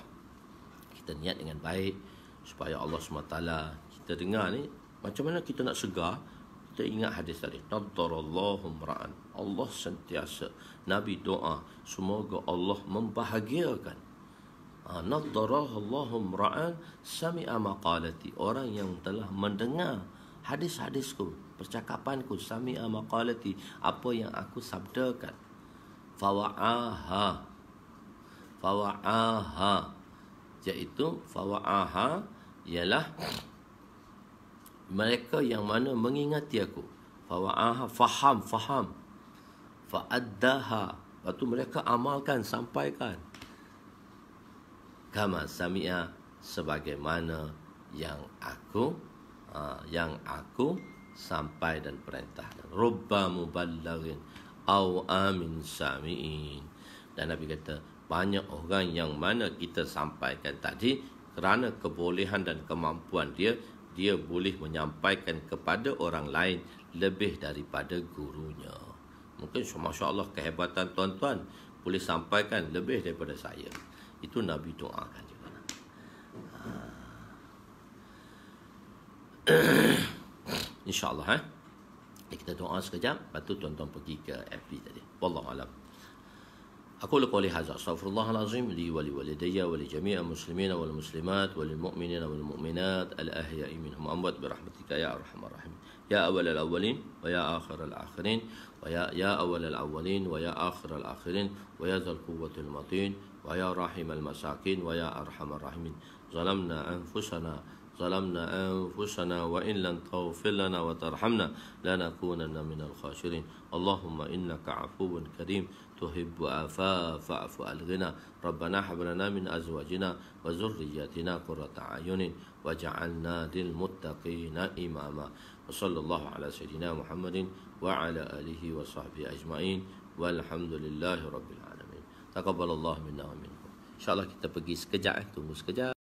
kita niat dengan baik supaya Allah SWT kita dengar ni macam mana kita nak segar kita ingat hadis tadi nadarallahu ra'an Allah sentiasa nabi doa semoga Allah membahagiakan ha, nadarallahu ra'an sami'a maqalati orang yang telah mendengar hadis-hadisku percakapanku sami'a maqalati apa yang aku sabdakan fawa'aha fawa'aha iaitu fawa'aha ialah mereka yang mana mengingati aku fawa'aha faham faham fa'addaha waktu mereka amalkan sampaikan kama sami'a sebagaimana yang aku uh, yang aku sampai dan perintah dan rubba muballighin au amin samiin dan nabi kata banyak orang yang mana kita sampaikan tadi kerana kebolehan dan kemampuan dia dia boleh menyampaikan kepada orang lain lebih daripada gurunya mungkin masya Allah kehebatan tuan-tuan boleh sampaikan lebih daripada saya itu nabi doakan juga ah. *clears throat* InsyaAllah eh. Kita doa sekejap, lepas tu tuan-tuan pergi ke FB tadi. Wallahu alam. أقول قولي هذا أستغفر الله العظيم لي ولوالدي ولجميع المسلمين والمسلمات وللمؤمنين والمؤمنات الأحياء منهم أموات برحمتك يا أرحم الراحمين يا أول الأولين ويا آخر الآخرين ويا يا أول الأولين ويا آخر الآخرين ويا ذا القوة المتين ويا راحم المساكين ويا أرحم الراحمين ظلمنا أنفسنا ظلمنا أنفسنا وإن لم تغفر لنا وترحمنا لنكونن من الخاسرين اللهم إنك عفو كريم تحب عفا فاعف الغنى ربنا هب لنا من أزواجنا وذرياتنا قرة أعين واجعلنا للمتقين إماما وصلى الله على سيدنا محمد وعلى آله وصحبه أجمعين والحمد لله رب العالمين تقبل الله منا ومنكم إن شاء الله kita pergi sekejap, eh. tunggu sekejap.